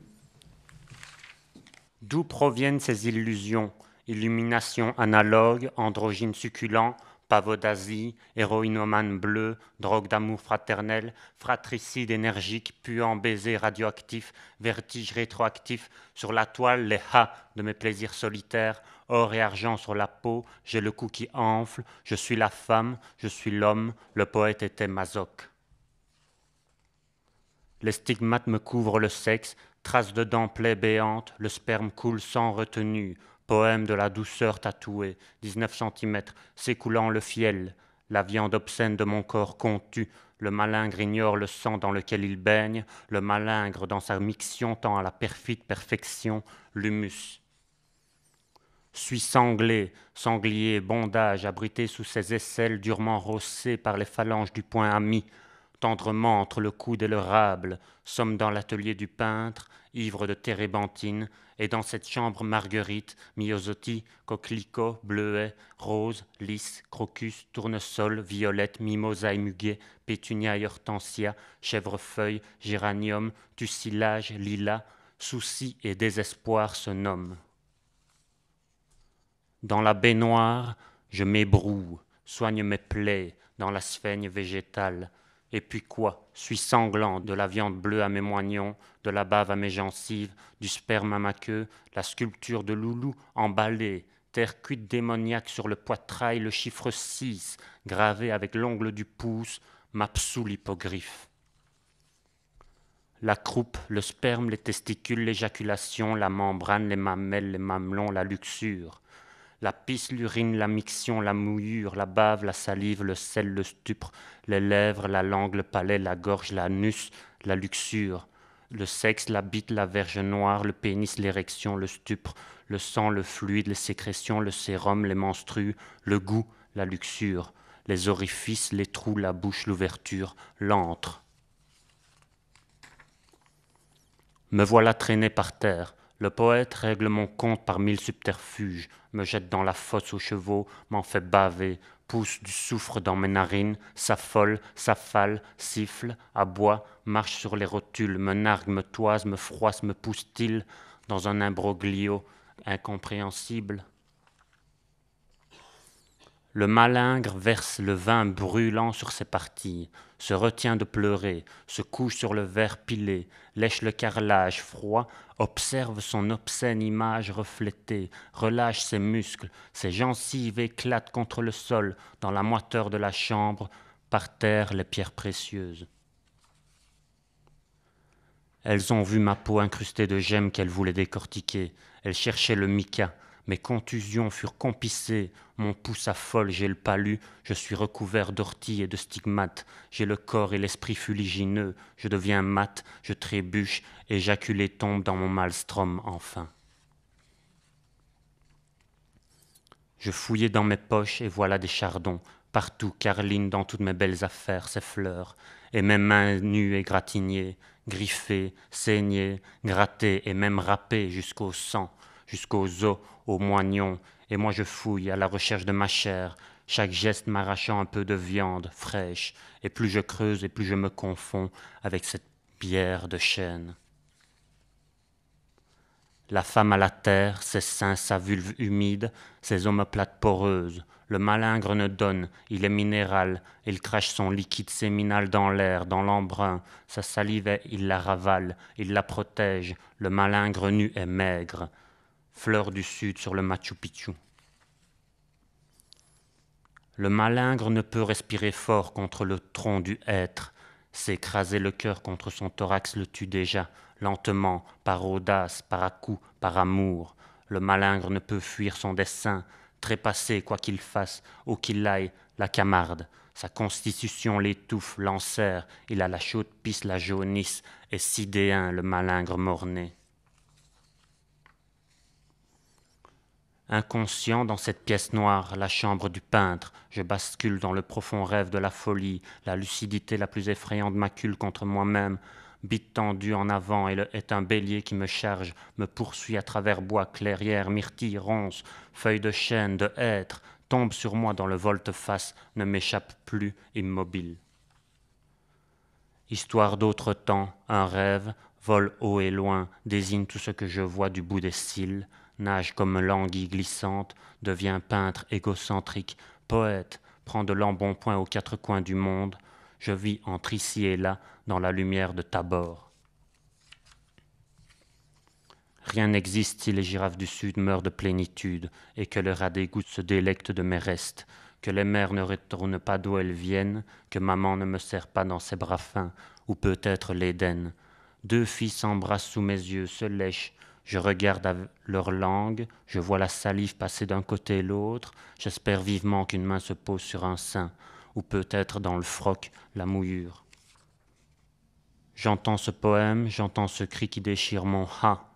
D'où proviennent ces illusions Illumination analogue, androgyne succulent, Pavot d'Asie, héroïnomane bleu, drogue d'amour fraternel, fratricide énergique, puant baiser radioactif, vertige rétroactif, sur la toile les ha de mes plaisirs solitaires, or et argent sur la peau, j'ai le cou qui enfle, je suis la femme, je suis l'homme, le poète était masoch. Les stigmates me couvrent le sexe, traces de dents plaies béantes, le sperme coule sans retenue, poème de la douceur tatouée, 19 cm, s'écoulant le fiel, la viande obscène de mon corps contue, le malingre ignore le sang dans lequel il baigne, le malingre dans sa miction tend à la perfide perfection, l'humus. Suis sanglé, sanglier, bondage, abrité sous ses aisselles durement rossées par les phalanges du poing ami, Tendrement entre le coude et le rable, sommes dans l'atelier du peintre, ivre de térébenthine, et dans cette chambre marguerite, myosotis, coquelicot, bleuet, rose, lys, crocus, tournesol, violette, mimosa et muguet, pétunia et hortensia, chèvrefeuille, géranium, tussilage, lilas, souci et désespoir se nomment. Dans la baignoire, je m'ébroue, soigne mes plaies dans la sphène végétale, et puis quoi Suis sanglant de la viande bleue à mes moignons, de la bave à mes gencives, du sperme à ma queue, la sculpture de Loulou emballée, terre cuite démoniaque sur le poitrail, le chiffre 6, gravé avec l'ongle du pouce, m'absout l'hippogriffe. La croupe, le sperme, les testicules, l'éjaculation, la membrane, les mamelles, les mamelons, la luxure la pisse, l'urine, la miction, la mouillure, la bave, la salive, le sel, le stupre, les lèvres, la langue, le palais, la gorge, l'anus, la luxure, le sexe, la bite, la verge noire, le pénis, l'érection, le stupre, le sang, le fluide, les sécrétions, le sérum, les menstrues, le goût, la luxure, les orifices, les trous, la bouche, l'ouverture, l'antre. Me voilà traîné par terre le poète règle mon compte par mille subterfuges, me jette dans la fosse aux chevaux, m'en fait baver, pousse du soufre dans mes narines, s'affole, s'affale, siffle, aboie, marche sur les rotules, me nargue, me toise, me froisse, me pousse-t-il dans un imbroglio incompréhensible. Le malingre verse le vin brûlant sur ses parties, se retient de pleurer, se couche sur le verre pilé, lèche le carrelage froid, observe son obscène image reflétée, relâche ses muscles, ses gencives éclatent contre le sol, dans la moiteur de la chambre, par terre les pierres précieuses. Elles ont vu ma peau incrustée de gemmes qu'elles voulaient décortiquer, elles cherchaient le mica, mes contusions furent compissées, mon pouce affole, j'ai le palu, je suis recouvert d'orties et de stigmates, j'ai le corps et l'esprit fuligineux, je deviens mat, je trébuche, éjaculé tombe dans mon malstrom, enfin. Je fouillais dans mes poches et voilà des chardons, partout carline dans toutes mes belles affaires, ses fleurs, et mes mains nues et gratignées, griffées, saignées, grattées et même râpées jusqu'au sang, jusqu'aux os, aux moignons, et moi je fouille à la recherche de ma chair, chaque geste m'arrachant un peu de viande fraîche, et plus je creuse et plus je me confonds avec cette pierre de chêne. La femme à la terre, ses seins, sa vulve humide, ses omoplates poreuses. Le malingre ne donne, il est minéral, il crache son liquide séminal dans l'air, dans l'embrun. Sa salive, il la ravale, il la protège. Le malingre nu est maigre fleur du sud sur le Machu Picchu. Le malingre ne peut respirer fort contre le tronc du être, S'écraser le cœur contre son thorax le tue déjà, lentement, par audace, par à-coup, par amour. Le malingre ne peut fuir son dessein, trépasser quoi qu'il fasse, où qu'il aille, la camarde. Sa constitution l'étouffe, l'enserre, il a la chaude pisse, la jaunisse, et sidéen le malingre morné. Inconscient dans cette pièce noire, la chambre du peintre, je bascule dans le profond rêve de la folie, la lucidité la plus effrayante m'acule contre moi-même. Bite tendue en avant et le est un bélier qui me charge, me poursuit à travers bois, clairière, myrtille, ronces, feuilles de chêne, de hêtre, tombe sur moi dans le volte-face, ne m'échappe plus, immobile. Histoire d'autre temps, un rêve, vole haut et loin, désigne tout ce que je vois du bout des cils, nage comme l'anguille glissante, devient peintre égocentrique, poète, prend de l'embonpoint aux quatre coins du monde, je vis entre ici et là dans la lumière de Tabor. Rien n'existe si les girafes du Sud meurent de plénitude et que le rat gouttes se délecte de mes restes, que les mères ne retournent pas d'où elles viennent, que maman ne me serre pas dans ses bras fins, ou peut-être l'Éden. Deux filles s'embrassent sous mes yeux, se lèchent, je regarde leur langue, je vois la salive passer d'un côté et l'autre, j'espère vivement qu'une main se pose sur un sein, ou peut-être dans le froc, la mouillure. J'entends ce poème, j'entends ce cri qui déchire mon ha.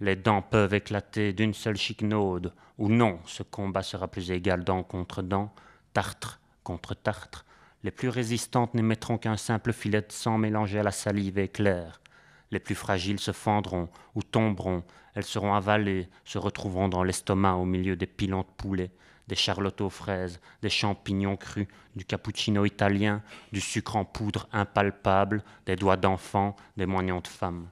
Les dents peuvent éclater d'une seule chiquenaude, ou non, ce combat sera plus égal dent contre dent, tartre contre tartre. Les plus résistantes n'émettront qu'un simple filet de sang mélangé à la salive éclair les plus fragiles se fendront ou tomberont, elles seront avalées, se retrouveront dans l'estomac au milieu des pilons de poulet, des charlottes aux fraises, des champignons crus, du cappuccino italien, du sucre en poudre impalpable, des doigts d'enfants, des moignons de femmes.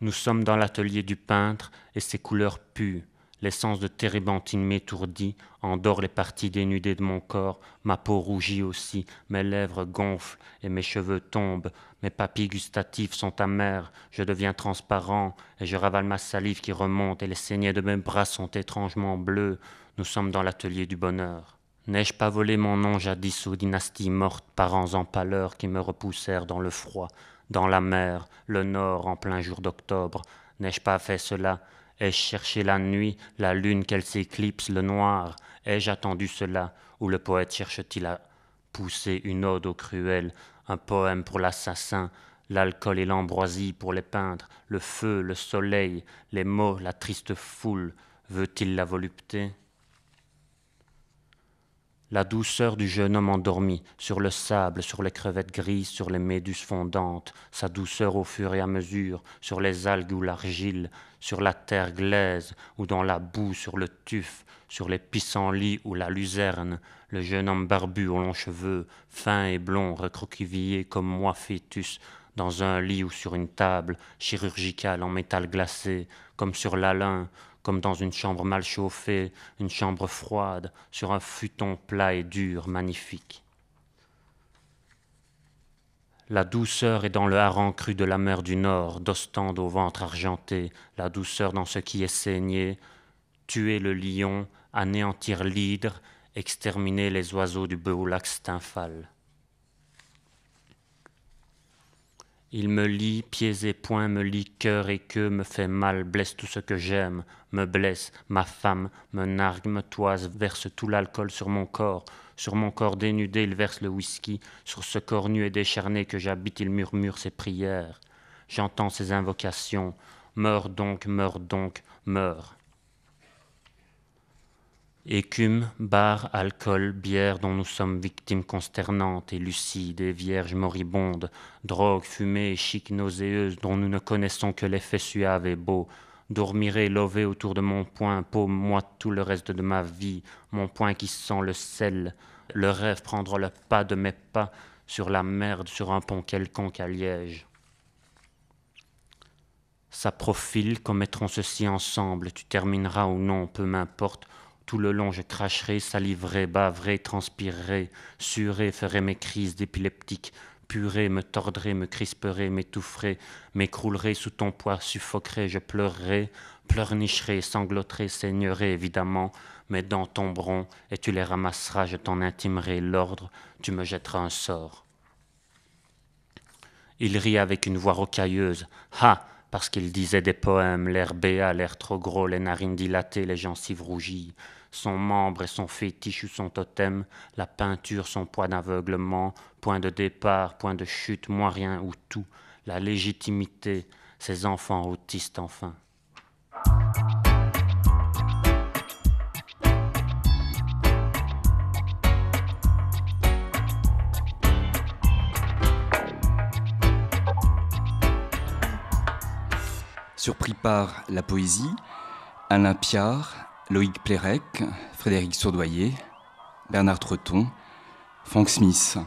Nous sommes dans l'atelier du peintre et ses couleurs puent, L'essence de térébenthine m'étourdit, endort les parties dénudées de mon corps, ma peau rougit aussi, mes lèvres gonflent et mes cheveux tombent, mes papilles gustatives sont amères, je deviens transparent et je ravale ma salive qui remonte et les saignées de mes bras sont étrangement bleues. Nous sommes dans l'atelier du bonheur. N'ai-je pas volé mon nom jadis aux dynasties mortes, parents en pâleur qui me repoussèrent dans le froid, dans la mer, le nord en plein jour d'octobre N'ai-je pas fait cela Ai-je cherché la nuit, la lune qu'elle s'éclipse, le noir Ai-je attendu cela Ou le poète cherche-t-il à pousser une ode au cruel un poème pour l'assassin, l'alcool et l'ambroisie pour les peintres, le feu, le soleil, les mots, la triste foule Veut-il la volupté la douceur du jeune homme endormi, sur le sable, sur les crevettes grises, sur les méduses fondantes, sa douceur au fur et à mesure, sur les algues ou l'argile, sur la terre glaise ou dans la boue, sur le tuf, sur les pissenlits ou la luzerne, le jeune homme barbu aux longs cheveux, fin et blond, recroquevillé comme moi fœtus, dans un lit ou sur une table, chirurgicale en métal glacé, comme sur l'alun, comme dans une chambre mal chauffée, une chambre froide, sur un futon plat et dur, magnifique. La douceur est dans le hareng cru de la mer du Nord, d'ostende au ventre argenté, la douceur dans ce qui est saigné, tuer le lion, anéantir l'hydre, exterminer les oiseaux du beau lac stymphal. Il me lie pieds et poings, me lie cœur et queue, me fait mal, blesse tout ce que j'aime, me blesse, ma femme, me nargue, me toise, verse tout l'alcool sur mon corps. Sur mon corps dénudé, il verse le whisky. Sur ce corps nu et décharné que j'habite, il murmure ses prières. J'entends ses invocations. Meurs donc, meurs donc, meurs. Écume, bar, alcool, bière dont nous sommes victimes consternantes et lucides et vierges moribondes, drogue, fumée chic nauséeuse dont nous ne connaissons que l'effet suave et beau, dormirai lové autour de mon poing, paume moi tout le reste de ma vie, mon poing qui sent le sel, le rêve prendre le pas de mes pas sur la merde, sur un pont quelconque à Liège. Ça profile, commettrons ceci ensemble, tu termineras ou non, peu m'importe, tout le long, je cracherai, saliverai, bavrerai, transpirerai, suerai, ferai mes crises d'épileptique, purerais, me tordrai, me crisperai, m'étoufferai, m'écroulerai sous ton poids, suffoquerai, je pleurerai, pleurnicherai, sangloterai, saignerai évidemment, mes dents tomberont et tu les ramasseras, je t'en intimerai l'ordre, tu me jetteras un sort. Il rit avec une voix rocailleuse. Ha Parce qu'il disait des poèmes, l'air béat, l'air trop gros, les narines dilatées, les gencives rougies son membre et son fétiche ou son totem, la peinture, son poids d'aveuglement, point de départ, point de chute, moins rien ou tout, la légitimité, ses enfants autistes enfin. Surpris par la poésie, Alain Piard Loïc Plérec, Frédéric Sourdoyer, Bernard Treton, Frank Smith.